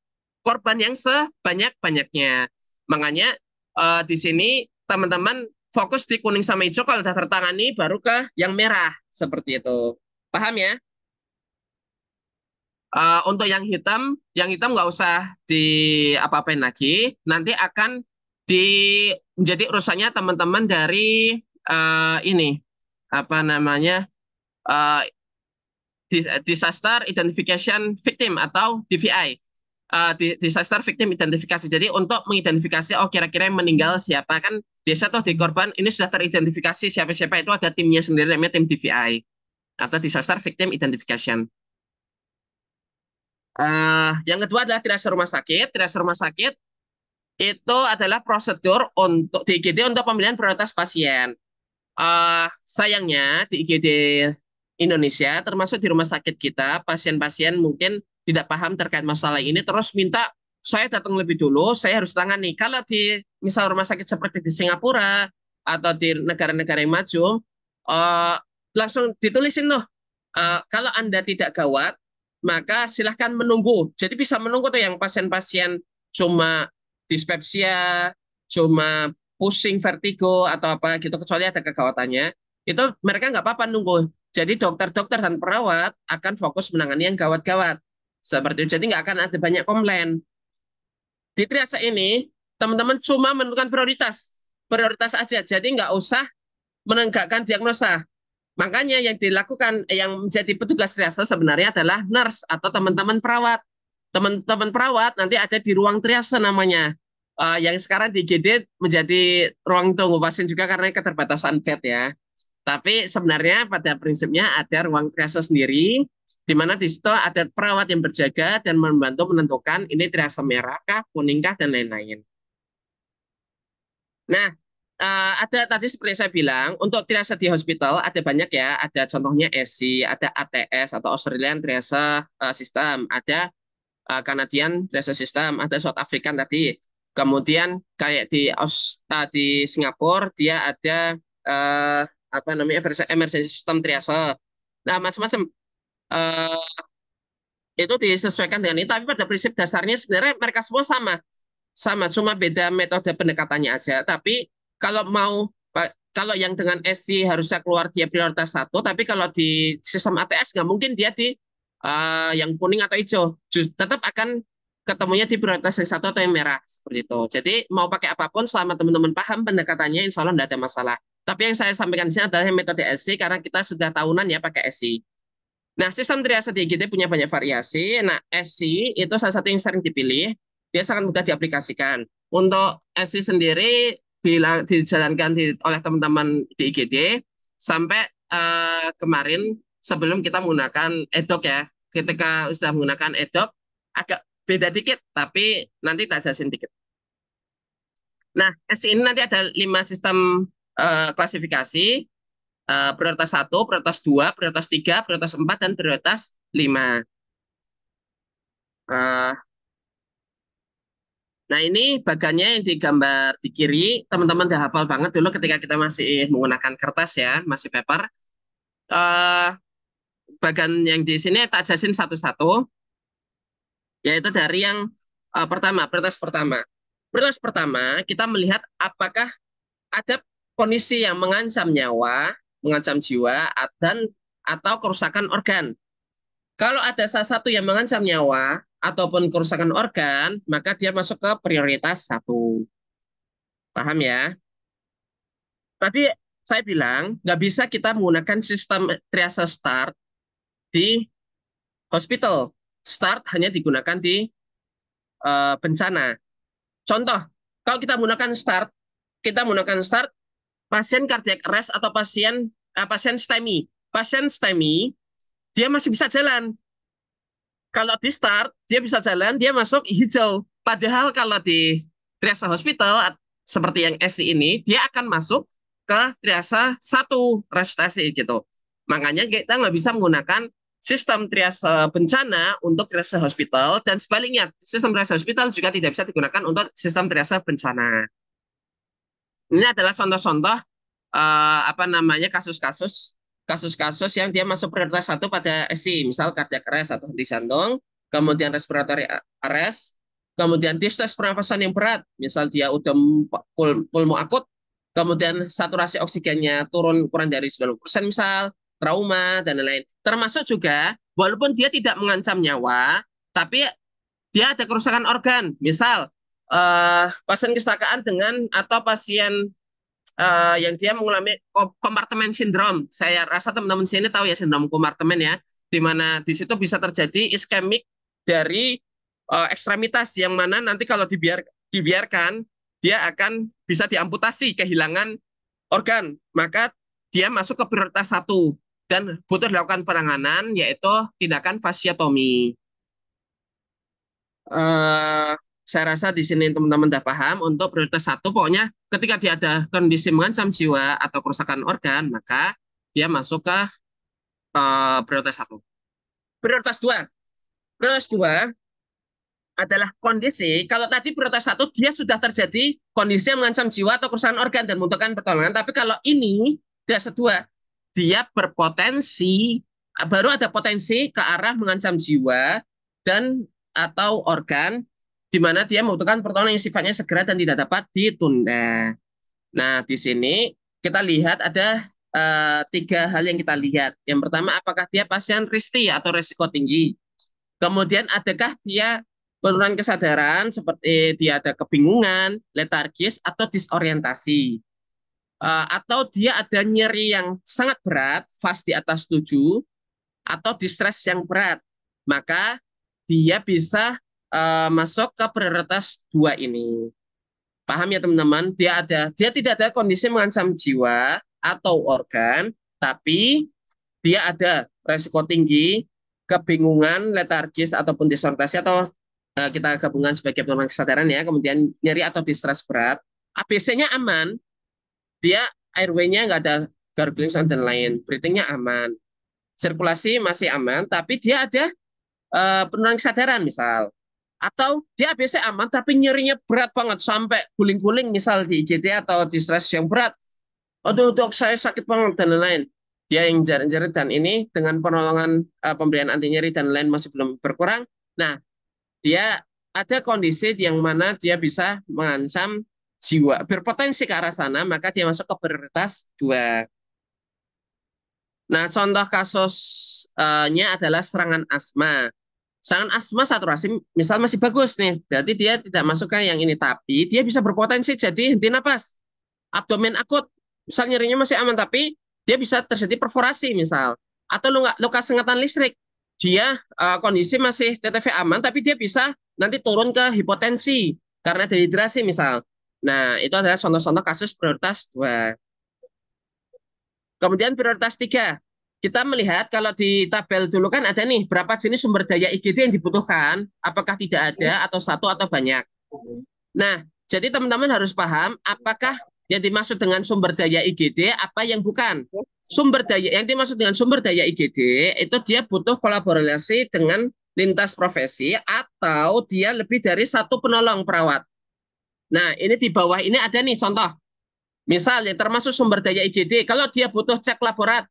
korban yang sebanyak-banyaknya. Makanya uh, di sini teman-teman fokus di kuning sama hijau kalau sudah tertangani baru ke yang merah seperti itu. Paham ya? Uh, untuk yang hitam, yang hitam nggak usah di apa-apain lagi. Nanti akan di menjadi urusannya teman-teman dari uh, ini apa namanya uh, disaster identification victim atau DVI uh, disaster victim identifikasi. Jadi untuk mengidentifikasi oh kira-kira yang meninggal siapa kan biasa toh di korban ini sudah teridentifikasi siapa-siapa itu ada timnya sendiri namanya tim DVI atau disaster victim identification. Uh, yang kedua adalah triase rumah sakit. Triase rumah sakit itu adalah prosedur untuk di IGD untuk pemilihan prioritas pasien. Uh, sayangnya di IGD Indonesia, termasuk di rumah sakit kita, pasien-pasien mungkin tidak paham terkait masalah ini terus minta saya datang lebih dulu, saya harus tangani. Kalau di misal rumah sakit seperti di Singapura atau di negara-negara yang maju, uh, langsung ditulisin loh Uh, kalau Anda tidak gawat, maka silahkan menunggu. Jadi bisa menunggu tuh yang pasien-pasien cuma dispepsia, cuma pusing, vertigo, atau apa gitu, kecuali ada kegawatannya, itu mereka nggak apa-apa nunggu. Jadi dokter-dokter dan perawat akan fokus menangani yang gawat-gawat. Seperti itu. Jadi nggak akan ada banyak komplain. Di triase ini, teman-teman cuma menentukan prioritas. Prioritas aja. Jadi nggak usah menegakkan diagnosa. Makanya yang dilakukan, eh, yang menjadi petugas triase sebenarnya adalah nurse atau teman-teman perawat. Teman-teman perawat nanti ada di ruang triase namanya. Uh, yang sekarang di GD menjadi ruang tunggu pasien juga karena keterbatasan bed ya. Tapi sebenarnya pada prinsipnya ada ruang triase sendiri di mana di situ ada perawat yang berjaga dan membantu menentukan ini triase merahkah, kuningkah, dan lain-lain. Nah, eh, ada tadi seperti saya bilang, untuk triase di hospital ada banyak ya, ada contohnya ESI, ada ATS atau Australian Triase eh, System, ada eh, Canadian Triase System, ada South African tadi. Kemudian kayak di di Singapura dia ada uh, apa namanya emergency system triase. Nah, macam-macam uh, itu disesuaikan dengan ini. Tapi pada prinsip dasarnya sebenarnya mereka semua sama, sama cuma beda metode pendekatannya aja. Tapi kalau mau kalau yang dengan SC harusnya keluar dia prioritas satu, tapi kalau di sistem ATS nggak mungkin dia di uh, yang kuning atau hijau, tetap akan ketemunya di prioritas yang satu atau yang merah seperti itu. Jadi mau pakai apapun selama teman-teman paham pendekatannya, insya Allah tidak ada masalah. Tapi yang saya sampaikan di sini adalah metode SC karena kita sudah tahunan ya pakai SC. Nah, sistem triase DGT punya banyak variasi. Nah, SC itu salah satu yang sering dipilih. Dia sangat mudah diaplikasikan. Untuk SC sendiri dijalankan di, oleh teman-teman di IGD sampai uh, kemarin sebelum kita menggunakan edoc ya. Ketika sudah menggunakan edoc agak beda dikit, tapi nanti tak jelasin dikit. Nah, SC ini nanti ada lima sistem uh, klasifikasi. Eh, prioritas 1, prioritas 2, prioritas 3, prioritas 4, dan prioritas 5. Eh, nah ini bagannya yang digambar di kiri, teman-teman udah hafal banget dulu ketika kita masih menggunakan kertas ya, masih paper. Uh, bagan yang di sini tak jelasin satu-satu, yaitu dari yang uh, pertama, prioritas pertama. Prioritas pertama, kita melihat apakah ada kondisi yang mengancam nyawa mengancam jiwa dan atau kerusakan organ. Kalau ada salah satu yang mengancam nyawa ataupun kerusakan organ, maka dia masuk ke prioritas satu. Paham ya? Tadi saya bilang nggak bisa kita menggunakan sistem triase start di hospital. Start hanya digunakan di uh, bencana. Contoh, kalau kita menggunakan start, kita menggunakan start pasien cardiac arrest atau pasien uh, pasien STEMI. Pasien STEMI dia masih bisa jalan. Kalau di start dia bisa jalan, dia masuk hijau. Padahal kalau di triasa hospital seperti yang SC ini, dia akan masuk ke triasa satu resusitasi gitu. Makanya kita nggak bisa menggunakan sistem triasa bencana untuk triasa hospital dan sebaliknya sistem triasa hospital juga tidak bisa digunakan untuk sistem triasa bencana. Ini adalah contoh-contoh uh, apa namanya kasus-kasus kasus-kasus yang dia masuk prioritas satu pada SI, misal cardiac arrest atau henti jantung, kemudian respiratory arrest, kemudian distress pernafasan yang berat, misal dia udem pul pulmo akut, kemudian saturasi oksigennya turun kurang dari 90% misal, trauma dan lain-lain. Termasuk juga walaupun dia tidak mengancam nyawa, tapi dia ada kerusakan organ, misal uh, pasien kesakaan dengan atau pasien uh, yang dia mengalami kompartemen sindrom. Saya rasa teman-teman sini tahu ya sindrom kompartemen ya, di mana di situ bisa terjadi iskemik dari uh, ekstremitas yang mana nanti kalau dibiar dibiarkan dia akan bisa diamputasi kehilangan organ. Maka dia masuk ke prioritas satu dan butuh dilakukan penanganan yaitu tindakan fasiatomi. Uh, saya rasa di sini teman-teman sudah paham untuk prioritas satu pokoknya ketika dia ada kondisi mengancam jiwa atau kerusakan organ maka dia masuk ke uh, prioritas satu. Prioritas dua, prioritas dua adalah kondisi kalau tadi prioritas satu dia sudah terjadi kondisi yang mengancam jiwa atau kerusakan organ dan membutuhkan pertolongan tapi kalau ini dia dua dia berpotensi baru ada potensi ke arah mengancam jiwa dan atau organ di mana dia membutuhkan pertolongan yang sifatnya segera dan tidak dapat ditunda. Nah, di sini kita lihat ada uh, tiga hal yang kita lihat. Yang pertama, apakah dia pasien risti atau risiko tinggi? Kemudian, adakah dia penurunan kesadaran seperti dia ada kebingungan, letargis, atau disorientasi? Uh, atau dia ada nyeri yang sangat berat, fast di atas tujuh? atau distres yang berat. Maka dia bisa uh, masuk ke prioritas dua ini. Paham ya teman-teman? Dia ada, dia tidak ada kondisi mengancam jiwa atau organ, tapi dia ada resiko tinggi, kebingungan, letargis ataupun disorientasi atau uh, kita gabungan sebagai penurunan kesadaran ya, kemudian nyeri atau distress berat. ABC-nya aman, dia airway-nya nggak ada gargling dan lain, breathing-nya aman, sirkulasi masih aman, tapi dia ada uh, penurunan kesadaran misal atau dia ABC aman tapi nyerinya berat banget sampai guling-guling misal di IGT atau di stres yang berat aduh dok saya sakit banget dan lain-lain dia yang jarin-jarin dan ini dengan penolongan uh, pemberian anti nyeri dan lain masih belum berkurang nah dia ada kondisi yang mana dia bisa mengancam jiwa berpotensi ke arah sana maka dia masuk ke prioritas dua nah contoh kasusnya adalah serangan asma sangat asma saturasi misal masih bagus nih. jadi dia tidak hmm. masuk ke yang ini. Tapi dia bisa berpotensi jadi henti napas. Abdomen akut. Misal nyerinya masih aman tapi dia bisa terjadi perforasi misal. Atau luka, luka sengatan listrik. Dia uh, kondisi masih TTV aman tapi dia bisa nanti turun ke hipotensi karena dehidrasi misal. Nah, itu adalah contoh-contoh kasus prioritas 2. Kemudian prioritas 3, kita melihat kalau di tabel dulu kan ada nih berapa jenis sumber daya IGD yang dibutuhkan, apakah tidak ada atau satu atau banyak. Nah, jadi teman-teman harus paham apakah yang dimaksud dengan sumber daya IGD apa yang bukan. Sumber daya yang dimaksud dengan sumber daya IGD itu dia butuh kolaborasi dengan lintas profesi atau dia lebih dari satu penolong perawat. Nah, ini di bawah ini ada nih contoh. Misalnya termasuk sumber daya IGD, kalau dia butuh cek laborat,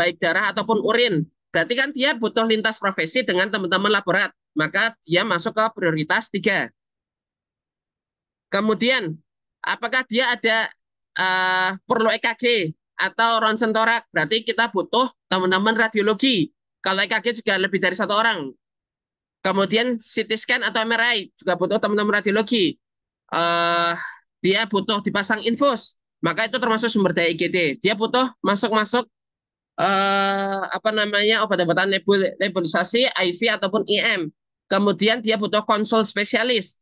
baik darah ataupun urin. Berarti kan dia butuh lintas profesi dengan teman-teman laborat. Maka dia masuk ke prioritas tiga. Kemudian, apakah dia ada uh, perlu EKG atau ronsen torak? Berarti kita butuh teman-teman radiologi. Kalau EKG juga lebih dari satu orang. Kemudian CT scan atau MRI juga butuh teman-teman radiologi. Uh, dia butuh dipasang infus. Maka itu termasuk sumber daya IGD. Dia butuh masuk-masuk eh, apa namanya obat-obatan nebul, nebulisasi IV ataupun IM. Kemudian dia butuh konsul spesialis.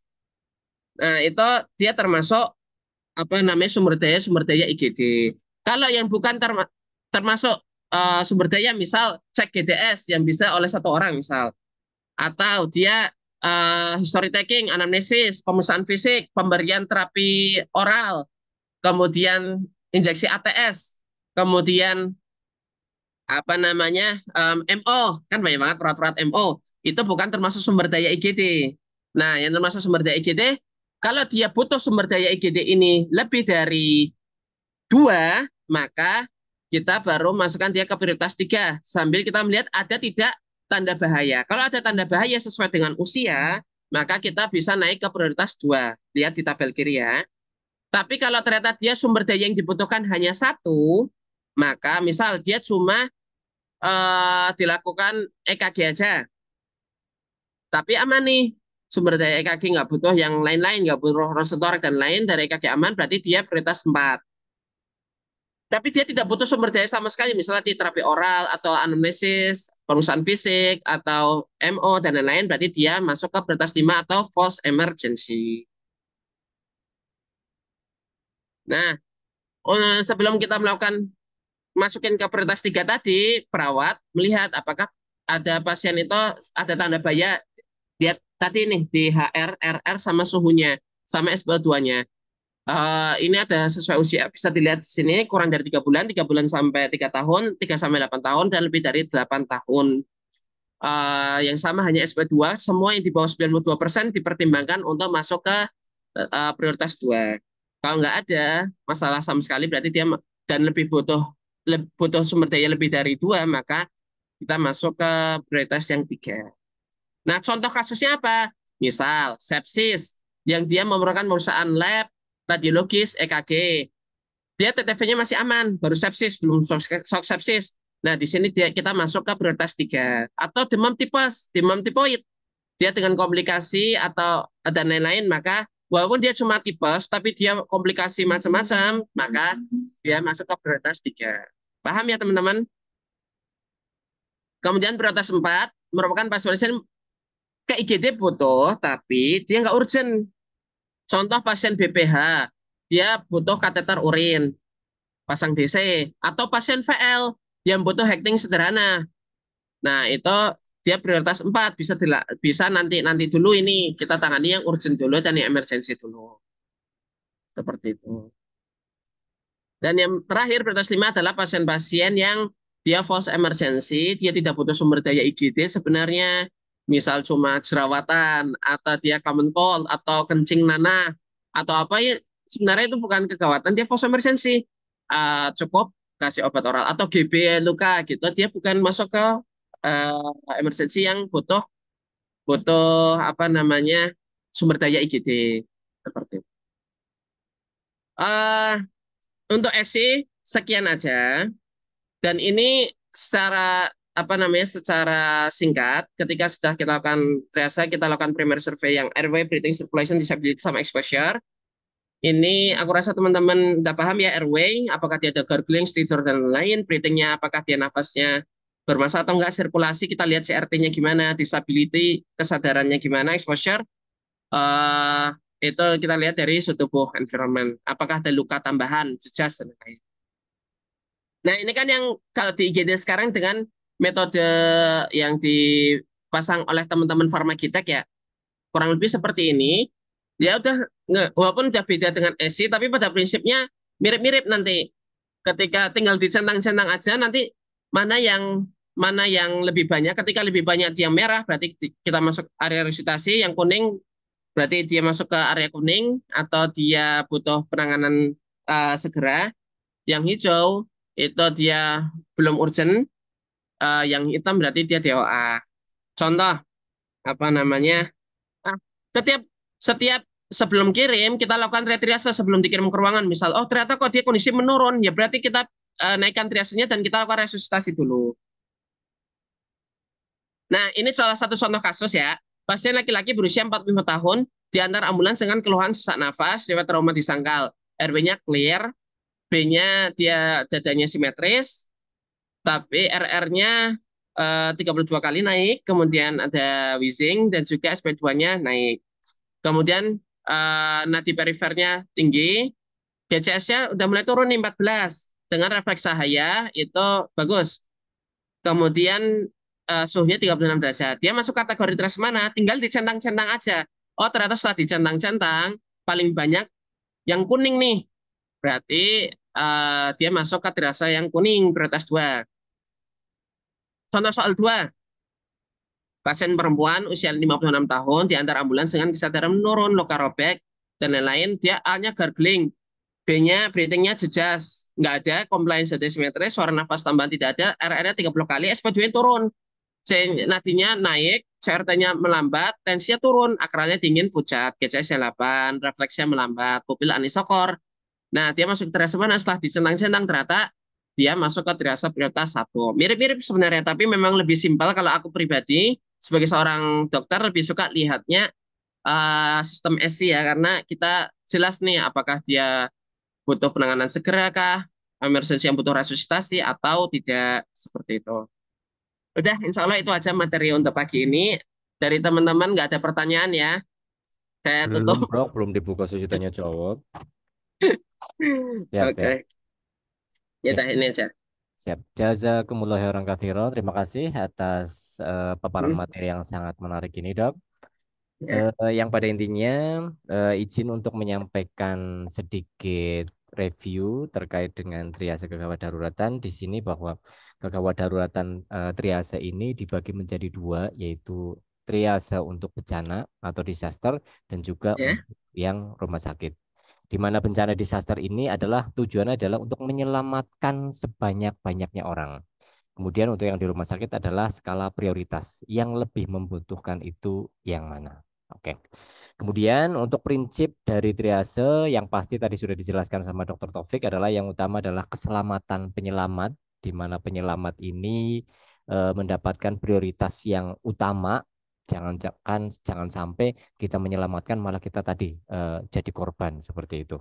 Nah, itu dia termasuk apa namanya sumber daya sumber daya IGD. Kalau yang bukan terma termasuk uh, sumber daya misal cek GDS yang bisa oleh satu orang misal atau dia uh, history taking, anamnesis, pemeriksaan fisik, pemberian terapi oral, kemudian injeksi ATS, kemudian apa namanya um, MO kan banyak banget peraturan MO itu bukan termasuk sumber daya IGD. Nah, yang termasuk sumber daya IGD kalau dia butuh sumber daya IGD ini lebih dari dua maka kita baru masukkan dia ke prioritas tiga sambil kita melihat ada tidak tanda bahaya. Kalau ada tanda bahaya sesuai dengan usia, maka kita bisa naik ke prioritas dua. Lihat di tabel kiri ya. Tapi kalau ternyata dia sumber daya yang dibutuhkan hanya satu, maka misal dia cuma uh, dilakukan EKG aja. Tapi aman nih, sumber daya EKG nggak butuh yang lain-lain, nggak butuh resetorik dan lain dari EKG aman, berarti dia prioritas 4. Tapi dia tidak butuh sumber daya sama sekali, misalnya di terapi oral atau anamnesis, perusahaan fisik, atau MO, dan lain-lain, berarti dia masuk ke prioritas 5 atau false emergency. Nah, oh, sebelum kita melakukan masukin ke prioritas tiga tadi perawat melihat apakah ada pasien itu ada tanda bahaya dia tadi nih di HR, RR sama suhunya, sama sp 2 nya Uh, eh, ini ada sesuai usia bisa dilihat di sini kurang dari tiga bulan, tiga bulan sampai tiga tahun, tiga sampai delapan tahun dan lebih dari delapan tahun. Uh, yang sama hanya SP2, semua yang di bawah 92% dipertimbangkan untuk masuk ke uh, prioritas dua Kalau nggak ada masalah sama sekali berarti dia dan lebih butuh butuh sumber daya lebih dari dua, maka kita masuk ke prioritas yang tiga. Nah, contoh kasusnya apa? Misal, sepsis yang dia memerlukan perusahaan lab, radiologis, EKG. Dia TTV-nya masih aman, baru sepsis, belum shock sepsis. Nah, di sini dia, kita masuk ke prioritas tiga. Atau demam tipes, demam tipoid. Dia dengan komplikasi atau dan lain-lain, maka walaupun dia cuma tipes tapi dia komplikasi macam-macam maka dia masuk ke prioritas tiga Paham ya teman-teman? Kemudian prioritas 4 merupakan pasien ke IGD butuh, tapi dia nggak urgent. Contoh pasien BPH, dia butuh kateter urin, pasang DC, atau pasien VL, yang butuh hacking sederhana. Nah, itu dia prioritas 4 bisa bisa nanti nanti dulu ini kita tangani yang urgent dulu dan yang emergency dulu. Seperti itu. Dan yang terakhir prioritas lima adalah pasien-pasien yang dia false emergency, dia tidak butuh sumber daya IGD sebenarnya. Misal cuma jerawatan, atau dia common cold, atau kencing nanah, atau apa ya. Sebenarnya itu bukan kegawatan, dia false emergency. Uh, cukup kasih obat oral atau GB luka gitu dia bukan masuk ke uh, emergency yang butuh butuh apa namanya sumber daya IGD seperti itu. Uh, untuk SC sekian aja. Dan ini secara apa namanya secara singkat ketika sudah kita lakukan terasa kita lakukan primer survey yang RW breathing circulation disability sama exposure ini aku rasa teman-teman udah paham ya RW apakah dia ada gargling stridor dan lain-lain breathingnya apakah dia nafasnya bermasalah atau enggak sirkulasi kita lihat CRT-nya gimana disability kesadarannya gimana exposure uh, itu kita lihat dari suatu tubuh environment apakah ada luka tambahan jejas dan lain-lain nah ini kan yang kalau di IGD sekarang dengan metode yang dipasang oleh teman-teman farmakitek ya kurang lebih seperti ini ya udah walaupun udah beda dengan e SI tapi pada prinsipnya mirip-mirip nanti ketika tinggal di centang centang aja nanti mana yang mana yang lebih banyak ketika lebih banyak yang merah berarti kita masuk area resitasi. yang kuning berarti dia masuk ke area kuning atau dia butuh penanganan uh, segera. Yang hijau itu dia belum urgent. Uh, yang hitam berarti dia DOA. Contoh apa namanya? Ah, setiap setiap sebelum kirim kita lakukan triase sebelum dikirim ke ruangan. Misal, oh ternyata kok dia kondisi menurun, ya berarti kita uh, naikkan triasenya dan kita lakukan resusitasi dulu. Nah, ini salah satu contoh kasus ya. Pasien laki-laki berusia 45 tahun diantar ambulans dengan keluhan sesak nafas lewat trauma di sangkal. RW-nya clear, B-nya dia dadanya simetris, tapi RR-nya eh, 32 kali naik, kemudian ada wheezing dan juga SP2-nya naik. Kemudian eh, nadi perifernya tinggi, gcs nya udah mulai turun nih 14 dengan refleks cahaya itu bagus. Kemudian uh, suhunya 36 derajat. Dia masuk kategori teras mana? Tinggal dicentang-centang aja. Oh, ternyata setelah dicentang-centang paling banyak yang kuning nih. Berarti uh, dia masuk ke terasa yang kuning prioritas dua. Contoh soal dua. Pasien perempuan usia 56 tahun diantar ambulans dengan kesadaran menurun, luka robek, dan lain-lain. Dia A-nya gargling, B-nya breathing-nya jejas, nggak ada, compliance data suara nafas tambahan tidak ada, RR-nya 30 kali, SP2-nya turun. C nadinya naik, CRT-nya melambat, tensinya turun, akralnya dingin, pucat, GCS 8, refleksnya melambat, pupil anisokor. Nah, dia masuk ke mana? setelah dicenang-cenang ternyata dia masuk ke triase prioritas satu. Mirip-mirip sebenarnya, tapi memang lebih simpel kalau aku pribadi sebagai seorang dokter lebih suka lihatnya uh, sistem SI ya karena kita jelas nih apakah dia butuh penanganan segera kah, emergency yang butuh resusitasi atau tidak seperti itu. Udah, insya Allah itu aja materi untuk pagi ini. Dari teman-teman nggak ada pertanyaan ya. Saya belum, tutup. Bro, belum dibuka sesi tanya jawab. Oke. Okay. Ya, ini aja. Siap. Jazakumullah orang kathiro. Terima kasih atas uh, paparan hmm. materi yang sangat menarik ini, Dok. Yeah. Ya. Uh, yang pada intinya uh, izin untuk menyampaikan sedikit review terkait dengan triase kegawat daruratan di sini bahwa kegawatdaruratan eh, triase ini dibagi menjadi dua, yaitu triase untuk bencana atau disaster dan juga yeah. yang rumah sakit. Di mana bencana disaster ini adalah tujuannya adalah untuk menyelamatkan sebanyak-banyaknya orang. Kemudian untuk yang di rumah sakit adalah skala prioritas yang lebih membutuhkan itu yang mana. Oke. Kemudian untuk prinsip dari triase yang pasti tadi sudah dijelaskan sama Dr. Taufik adalah yang utama adalah keselamatan penyelamat di mana penyelamat ini uh, mendapatkan prioritas yang utama. Jangan jangan jangan sampai kita menyelamatkan malah kita tadi uh, jadi korban seperti itu.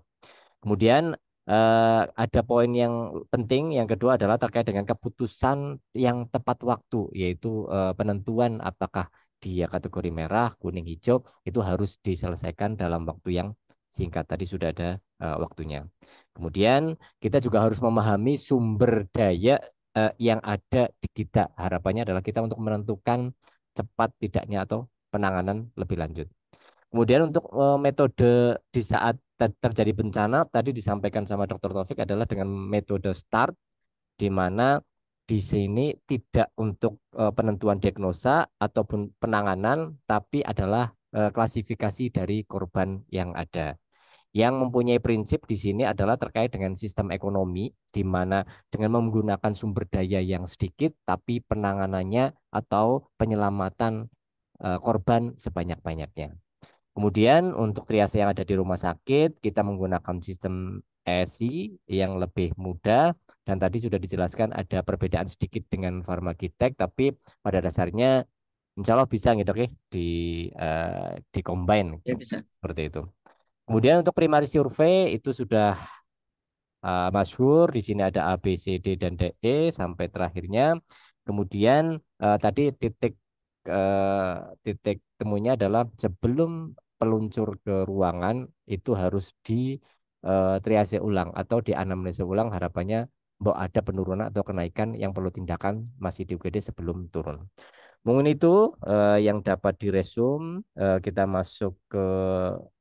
Kemudian uh, ada poin yang penting yang kedua adalah terkait dengan keputusan yang tepat waktu yaitu uh, penentuan apakah dia kategori merah, kuning, hijau itu harus diselesaikan dalam waktu yang singkat. Tadi sudah ada uh, waktunya. Kemudian kita juga harus memahami sumber daya uh, yang ada di kita. Harapannya adalah kita untuk menentukan cepat tidaknya atau penanganan lebih lanjut. Kemudian untuk uh, metode di saat terjadi bencana tadi disampaikan sama Dr. Taufik adalah dengan metode START di mana di sini tidak untuk uh, penentuan diagnosa ataupun penanganan tapi adalah klasifikasi dari korban yang ada. Yang mempunyai prinsip di sini adalah terkait dengan sistem ekonomi, di mana dengan menggunakan sumber daya yang sedikit, tapi penanganannya atau penyelamatan eh, korban sebanyak-banyaknya. Kemudian untuk triase yang ada di rumah sakit, kita menggunakan sistem ESI yang lebih mudah dan tadi sudah dijelaskan ada perbedaan sedikit dengan farmakitek tapi pada dasarnya insya Allah bisa gitu oke di uh, di combine ya, seperti itu. Kemudian untuk primary survei itu sudah uh, masyhur di sini ada A B C D dan D E sampai terakhirnya. Kemudian uh, tadi titik uh, titik temunya adalah sebelum peluncur ke ruangan itu harus di uh, triase ulang atau di anamnesa ulang harapannya bahwa ada penurunan atau kenaikan yang perlu tindakan masih di UGD sebelum turun. Mungkin itu uh, yang dapat diresum. Uh, kita masuk ke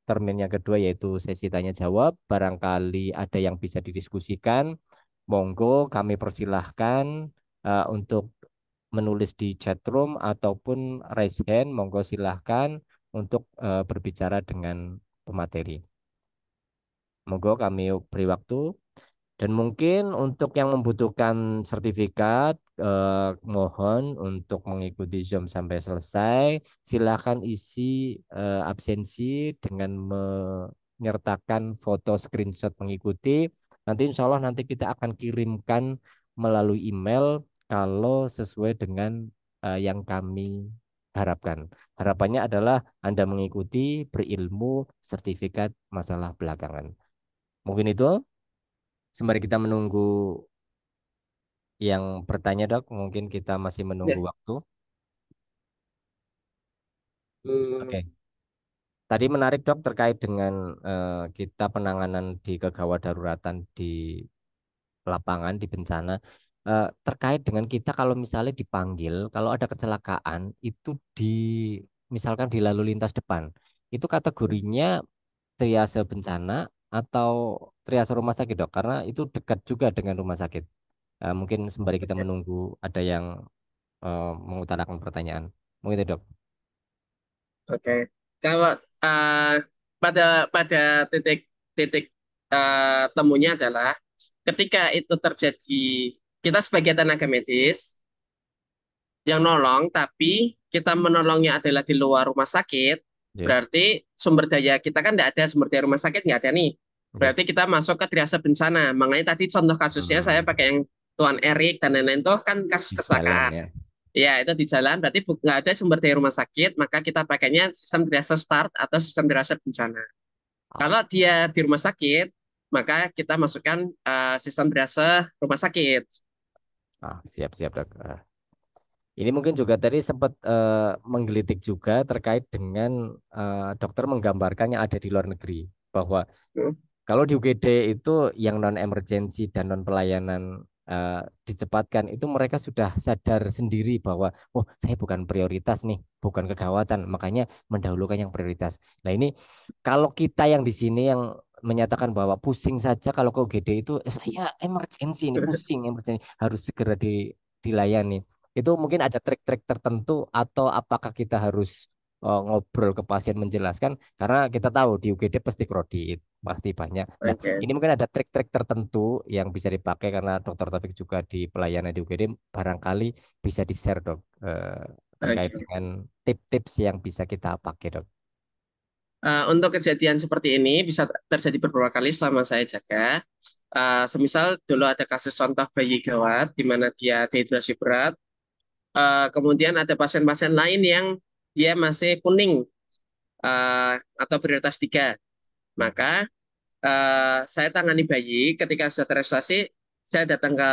termin yang kedua yaitu sesi tanya jawab. Barangkali ada yang bisa didiskusikan. Monggo kami persilahkan uh, untuk menulis di chat room ataupun raise hand. Monggo silahkan untuk uh, berbicara dengan pemateri. Monggo kami beri waktu. Dan mungkin untuk yang membutuhkan sertifikat uh, mohon untuk mengikuti Zoom sampai selesai. Silakan isi uh, absensi dengan menyertakan foto screenshot mengikuti. Nanti insya Allah nanti kita akan kirimkan melalui email kalau sesuai dengan uh, yang kami harapkan. Harapannya adalah Anda mengikuti berilmu sertifikat masalah belakangan. Mungkin itu. Sembari kita menunggu yang bertanya dok, mungkin kita masih ya. menunggu ya. waktu. Hmm. Oke. Okay. Tadi menarik dok terkait dengan uh, kita penanganan di kegawat daruratan di lapangan di bencana uh, terkait dengan kita kalau misalnya dipanggil kalau ada kecelakaan itu di misalkan di lalu lintas depan itu kategorinya triase bencana atau triase rumah sakit dok karena itu dekat juga dengan rumah sakit. Uh, mungkin sembari kita menunggu ada yang uh, mengutarakan pertanyaan. Mungkin itu, Dok. Oke. Okay. Kalau uh, pada pada titik titik uh, temunya adalah ketika itu terjadi kita sebagai tenaga medis yang nolong tapi kita menolongnya adalah di luar rumah sakit, yeah. berarti sumber daya kita kan tidak ada sumber daya rumah sakit nggak ada nih. Mhm. Berarti kita masuk ke triase bencana. Makanya tadi contoh kasusnya hmm. saya pakai yang Tuan Erik dan lain-lain itu kan kasus kesalahan. Ya. ya, itu di jalan berarti nggak ada sumber dari rumah sakit, maka kita pakainya sistem drase start atau sistem disaster bencana. Oh. Kalau dia di rumah sakit, maka kita masukkan uh, sistem drase rumah sakit. Ah, siap siap dok. Ah. ini mungkin juga tadi sempat uh, menggelitik juga terkait dengan uh, dokter menggambarkan yang ada di luar negeri bahwa hmm. kalau di UGD itu yang non emergensi dan non pelayanan uh, dicepatkan itu mereka sudah sadar sendiri bahwa oh saya bukan prioritas nih bukan kegawatan makanya mendahulukan yang prioritas nah ini kalau kita yang di sini yang menyatakan bahwa pusing saja kalau ke UGD itu eh, saya emergency ini pusing emergency harus segera di, dilayani itu mungkin ada trik-trik tertentu atau apakah kita harus uh, ngobrol ke pasien menjelaskan karena kita tahu di UGD pasti krodit pasti banyak. Nah, ini mungkin ada trik-trik tertentu yang bisa dipakai karena dokter Taufik juga di pelayanan di UGD barangkali bisa di-share dok eh, terkait dengan tips-tips yang bisa kita pakai dok. Uh, untuk kejadian seperti ini bisa terjadi beberapa kali selama saya jaga. Uh, semisal dulu ada kasus contoh bayi gawat di mana dia dehidrasi berat. Uh, kemudian ada pasien-pasien lain yang dia masih kuning uh, atau prioritas tiga maka eh, saya tangani bayi ketika sudah terrealisasi, saya datang ke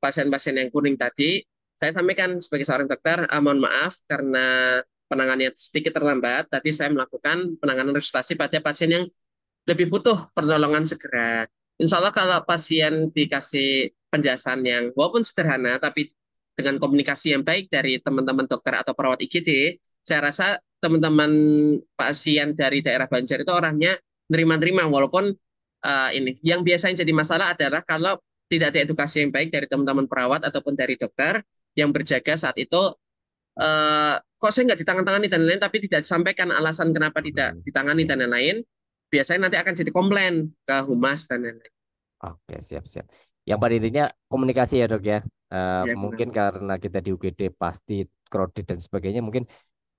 pasien-pasien yang kuning tadi, saya sampaikan sebagai seorang dokter, ah, mohon maaf karena penanganannya sedikit terlambat, tadi saya melakukan penanganan resultasi pada pasien yang lebih butuh pertolongan segera. Insya Allah kalau pasien dikasih penjelasan yang walaupun sederhana, tapi dengan komunikasi yang baik dari teman-teman dokter atau perawat IGD, saya rasa teman-teman pasien dari daerah Banjar itu orangnya nerima-nerima walaupun uh, ini yang biasanya jadi masalah adalah kalau tidak ada edukasi yang baik dari teman-teman perawat ataupun dari dokter yang berjaga saat itu uh, kok saya nggak ditangani dan lain-lain tapi tidak disampaikan alasan kenapa tidak hmm. ditangani dan lain-lain biasanya nanti akan jadi komplain ke humas dan lain-lain. Oke siap siap. Yang pada intinya komunikasi ya dok ya. Uh, ya mungkin benar. karena kita di UGD pasti crowded dan sebagainya mungkin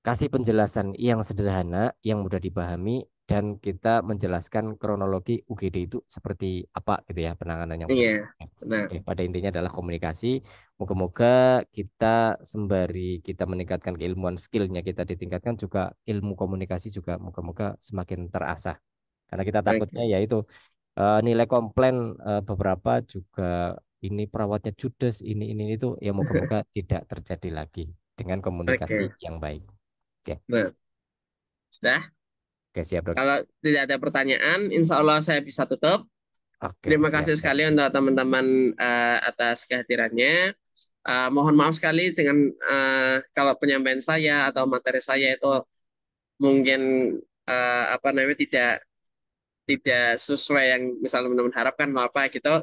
kasih penjelasan yang sederhana yang mudah dipahami dan kita menjelaskan kronologi UGD itu seperti apa gitu ya penanganannya. Iya. Yeah, Oke, pada intinya adalah komunikasi. Moga-moga kita sembari kita meningkatkan keilmuan skillnya kita ditingkatkan juga ilmu komunikasi juga moga-moga semakin terasa Karena kita takutnya Baik. yaitu uh, eh, nilai komplain uh, beberapa juga ini perawatnya judes ini ini itu ya moga-moga tidak terjadi lagi dengan komunikasi okay. yang baik. Oke. Okay. Sudah. Oke, siap dok. Kalau tidak ada pertanyaan, insya Allah saya bisa tutup. Oke, Terima siap. kasih sekali untuk teman-teman uh, atas kehadirannya. Uh, mohon maaf sekali dengan uh, kalau penyampaian saya atau materi saya itu mungkin uh, apa namanya tidak tidak sesuai yang misalnya teman-teman harapkan atau apa gitu.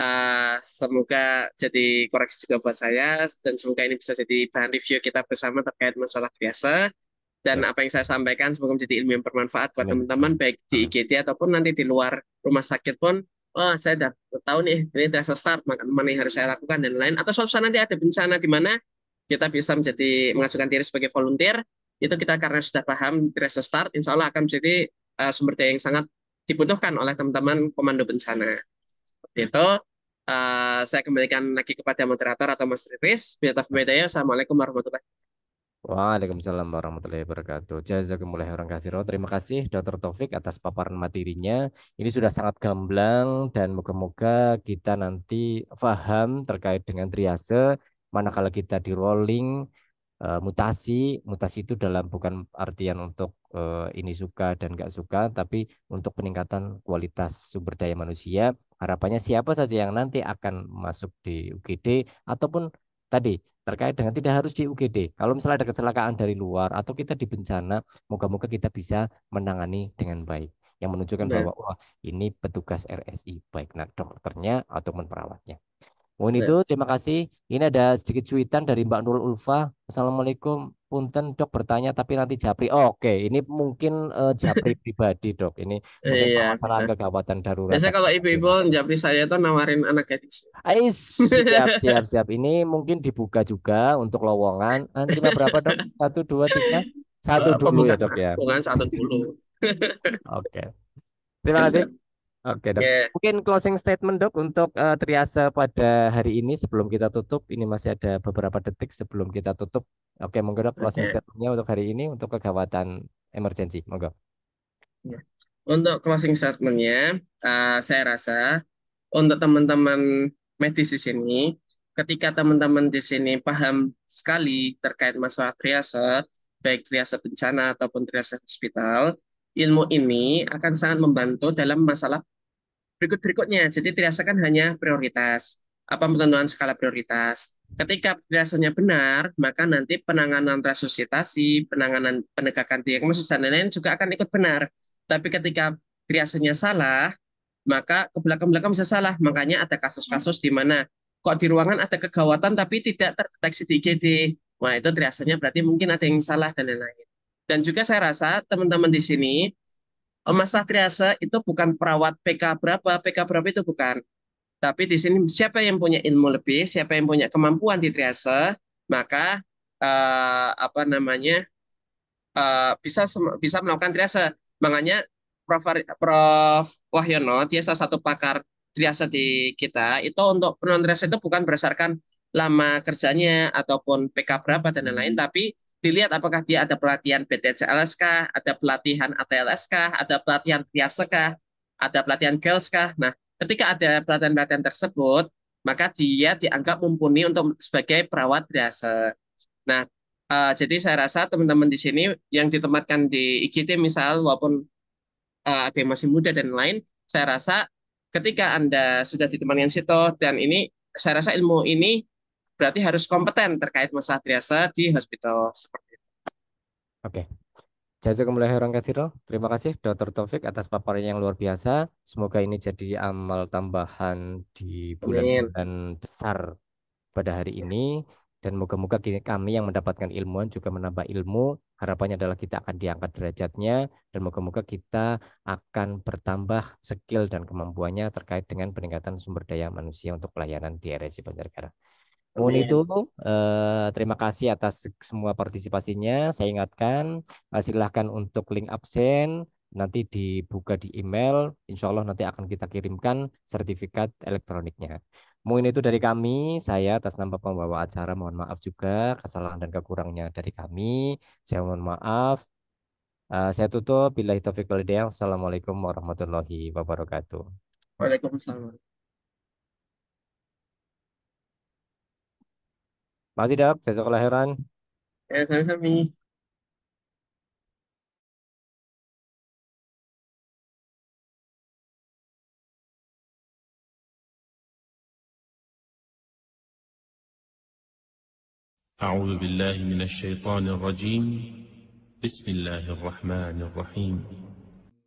Uh, semoga jadi koreksi juga buat saya dan semoga ini bisa jadi bahan review kita bersama terkait masalah biasa dan ya. apa yang saya sampaikan semoga menjadi ilmu yang bermanfaat buat teman-teman baik di IGT ataupun nanti di luar rumah sakit pun oh saya sudah tahu nih ini terasa start maka mana yang harus saya lakukan dan lain atau suatu saat nanti ada bencana di mana kita bisa menjadi mengajukan diri sebagai volunteer itu kita karena sudah paham terasa start insya Allah akan menjadi uh, sumber daya yang sangat dibutuhkan oleh teman-teman komando bencana seperti itu uh, saya kembalikan lagi kepada moderator atau Mas Riris. berbeda ya Assalamualaikum warahmatullahi wabarakatuh. Waalaikumsalam warahmatullahi wabarakatuh. Jazakumullah orang kasiro. Terima kasih Dr. Taufik atas paparan materinya. Ini sudah sangat gamblang dan moga-moga kita nanti paham terkait dengan triase manakala kita di rolling eh, mutasi. Mutasi itu dalam bukan artian untuk eh, ini suka dan nggak suka, tapi untuk peningkatan kualitas sumber daya manusia. Harapannya siapa saja yang nanti akan masuk di UGD ataupun tadi terkait dengan tidak harus di UGD. Kalau misalnya ada kecelakaan dari luar atau kita di bencana, moga-moga kita bisa menangani dengan baik. Yang menunjukkan bahwa wah oh, ini petugas RSI baik nah dokternya ataupun perawatnya. Mohon iya. itu terima kasih. Ini ada sedikit cuitan dari Mbak Nurul Ulfa. Assalamualaikum. Punten dok bertanya tapi nanti Japri. Oh, Oke, okay. ini mungkin uh, Japri pribadi dok. Ini iya, iya masalah bisa. kegawatan darurat. Biasanya kalau ibu-ibu Japri saya itu nawarin anak gadis. Ais, siap siap siap. Ini mungkin dibuka juga untuk lowongan. Nanti berapa dok? Satu dua tiga. Satu eh, dulu ya dok ya. Bukan satu dulu. Oke. Okay. Terima kasih. Oke, okay, Yeah. Mungkin closing statement dok untuk uh, triase pada hari ini sebelum kita tutup. Ini masih ada beberapa detik sebelum kita tutup. Oke, monggo dok closing okay. statementnya untuk hari ini untuk kegawatan emergensi. Monggo. Ya. Untuk closing statementnya, uh, saya rasa untuk teman-teman medis di sini, ketika teman-teman di sini paham sekali terkait masalah triase, baik triase bencana ataupun triase hospital, ilmu ini akan sangat membantu dalam masalah berikut-berikutnya. Jadi dirasakan hanya prioritas. Apa penentuan skala prioritas. Ketika dirasanya benar, maka nanti penanganan resusitasi, penanganan penegakan diagnosis dan lain-lain juga akan ikut benar. Tapi ketika dirasanya salah, maka ke belakang-belakang bisa salah. Makanya ada kasus-kasus di mana kok di ruangan ada kegawatan tapi tidak terdeteksi di IGD. Wah, itu dirasanya berarti mungkin ada yang salah dan lain-lain. Dan juga saya rasa teman-teman di sini Oh, Mas Satriasa itu bukan perawat PK berapa, PK berapa itu bukan. Tapi di sini siapa yang punya ilmu lebih, siapa yang punya kemampuan di triase, maka uh, apa namanya uh, bisa bisa melakukan triase. Makanya Prof, Prof. Wahyono, dia salah satu pakar triase di kita, itu untuk penonton itu bukan berdasarkan lama kerjanya ataupun PK berapa dan lain-lain, hmm. tapi dilihat apakah dia ada pelatihan BTCLS kah, ada pelatihan ATLS kah, ada pelatihan triase kah, ada pelatihan GELS kah. Nah, ketika ada pelatihan-pelatihan tersebut, maka dia dianggap mumpuni untuk sebagai perawat biasa. Nah, uh, jadi saya rasa teman-teman di sini yang ditempatkan di IGT misal walaupun uh, ada yang masih muda dan lain, saya rasa ketika Anda sudah ditemani sito dan ini saya rasa ilmu ini berarti harus kompeten terkait masalah triase di hospital seperti itu. Oke. Jazakumullah Terima kasih Dr. Taufik atas paparan yang luar biasa. Semoga ini jadi amal tambahan di bulan-bulan besar pada hari ini dan moga-moga kami yang mendapatkan ilmu juga menambah ilmu. Harapannya adalah kita akan diangkat derajatnya dan moga-moga kita akan bertambah skill dan kemampuannya terkait dengan peningkatan sumber daya manusia untuk pelayanan di RSI Banjarnegara. Namun Amin. Iya. itu eh, terima kasih atas semua partisipasinya. Saya ingatkan eh, silahkan untuk link absen nanti dibuka di email. Insya Allah nanti akan kita kirimkan sertifikat elektroniknya. Mungkin itu dari kami, saya atas nama pembawa acara mohon maaf juga kesalahan dan kekurangnya dari kami. Saya mohon maaf. Eh, saya tutup. Bila hitafiq walhidayah. Assalamualaikum warahmatullahi wabarakatuh. Waalaikumsalam. Makasih, dok, saya kelahiran. Ya, sami-sami. أعوذ بالله من الشيطان الرجيم بسم الله الرحمن الرحيم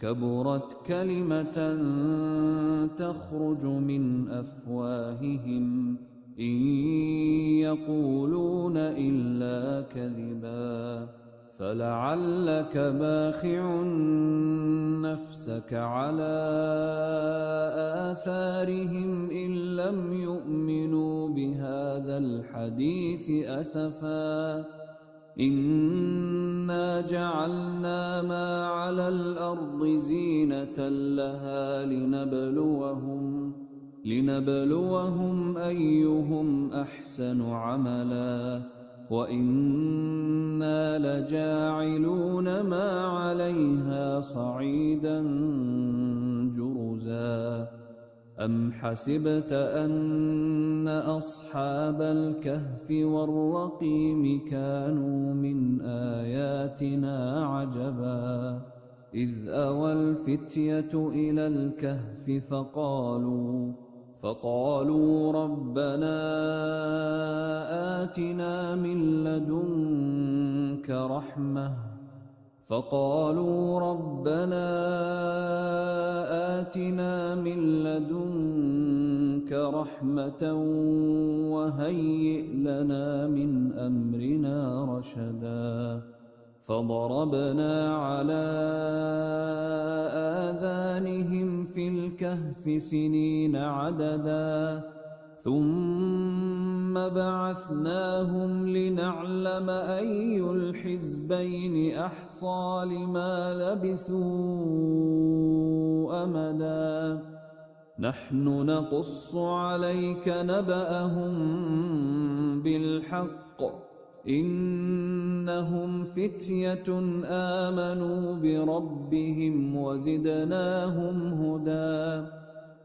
كبرت كلمة تخرج من أفواههم إن يقولون إلا كذبا فلعلك باخع نفسك على آثارهم إن لم يؤمنوا بهذا الحديث أسفاً إنا جعلنا ما على الأرض زينة لها لنبلوهم لنبلوهم أيهم أحسن عملا وإنا لجاعلون ما عليها صعيدا جرزا أم حسبت أن أصحاب الكهف والرقيم كانوا من آياتنا عجبا إذ أوى الفتية إلى الكهف فقالوا فقالوا ربنا آتنا من لدنك رحمه فقالوا ربنا آتنا من لدنك رحمة وهيئ لنا من أمرنا رشدا فضربنا على آذانهم في الكهف سنين عددا ثم بعثناهم لنعلم أي الحزبين أحصى لما لبثوا أمدا نحن نقص عليك نبأهم بالحق إنهم فتية آمنوا بربهم وزدناهم هدى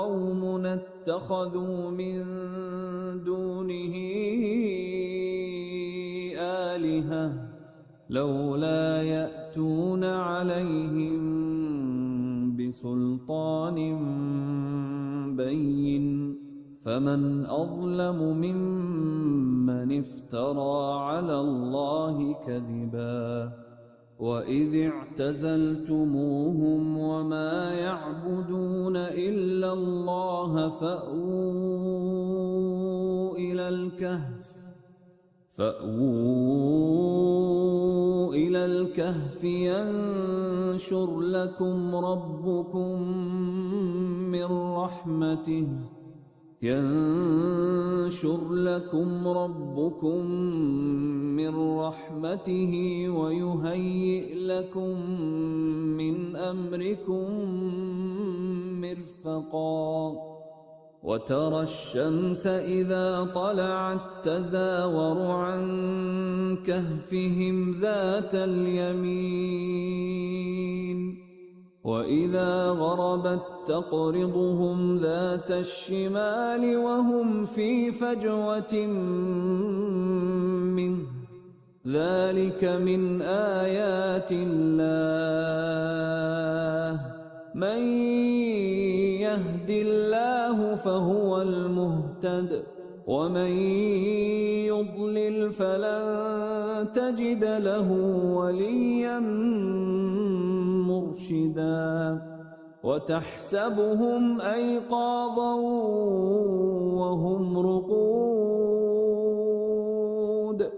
قوم اتخذوا من دونه آلهة لولا يأتون عليهم بسلطان بين فمن أظلم ممن افترى على الله كذباً وإذ اعتزلتموهم وما يعبدون إلا الله فأووا إلى الكهف فأووا إلى الكهف ينشر لكم ربكم من رحمته ينشر لكم ربكم من رحمته ويهيئ لكم من امركم مرفقا وترى الشمس اذا طلعت تزاور عن كهفهم ذات اليمين وإذا غربت تقرضهم ذات الشمال وهم في فجوة منه ذلك من آيات الله من يهد الله فهو المهتد ومن يضلل فلن تجد له وليا مرشدا وتحسبهم أيقاظا وهم رقود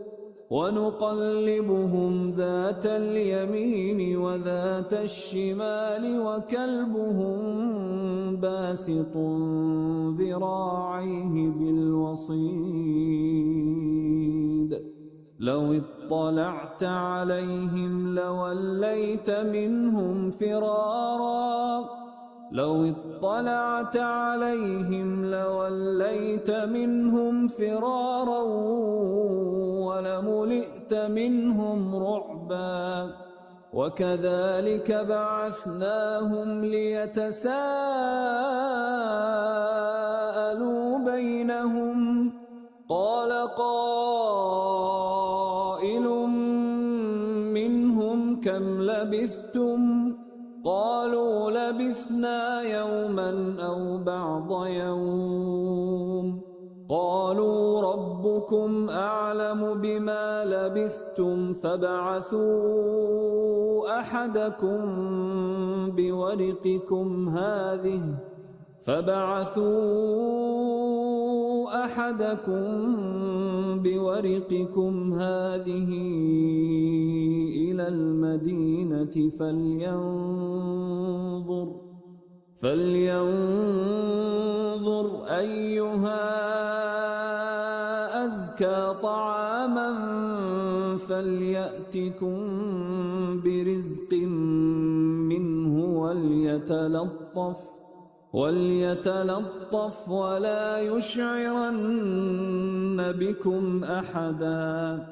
ونقلبهم ذات اليمين وذات الشمال وكلبهم باسط ذراعيه بالوصيد لو اطلعت عليهم لوليت منهم فرارا لو اطلعت عليهم لوليت منهم فرارا ولملئت منهم رعبا وكذلك بعثناهم ليتساءلوا بينهم قال قال لبثتم قالوا لبثنا يوما أو بعض يوم قالوا ربكم أعلم بما لبثتم فابعثوا أحدكم بورقكم هذه فبعثوا احدكم بورقكم هذه الى المدينه فلينظر فلينظر ايها ازكى طعاما فلياتكم برزق منه وليتلطف وليتلطف ولا يشعرن بكم أحداً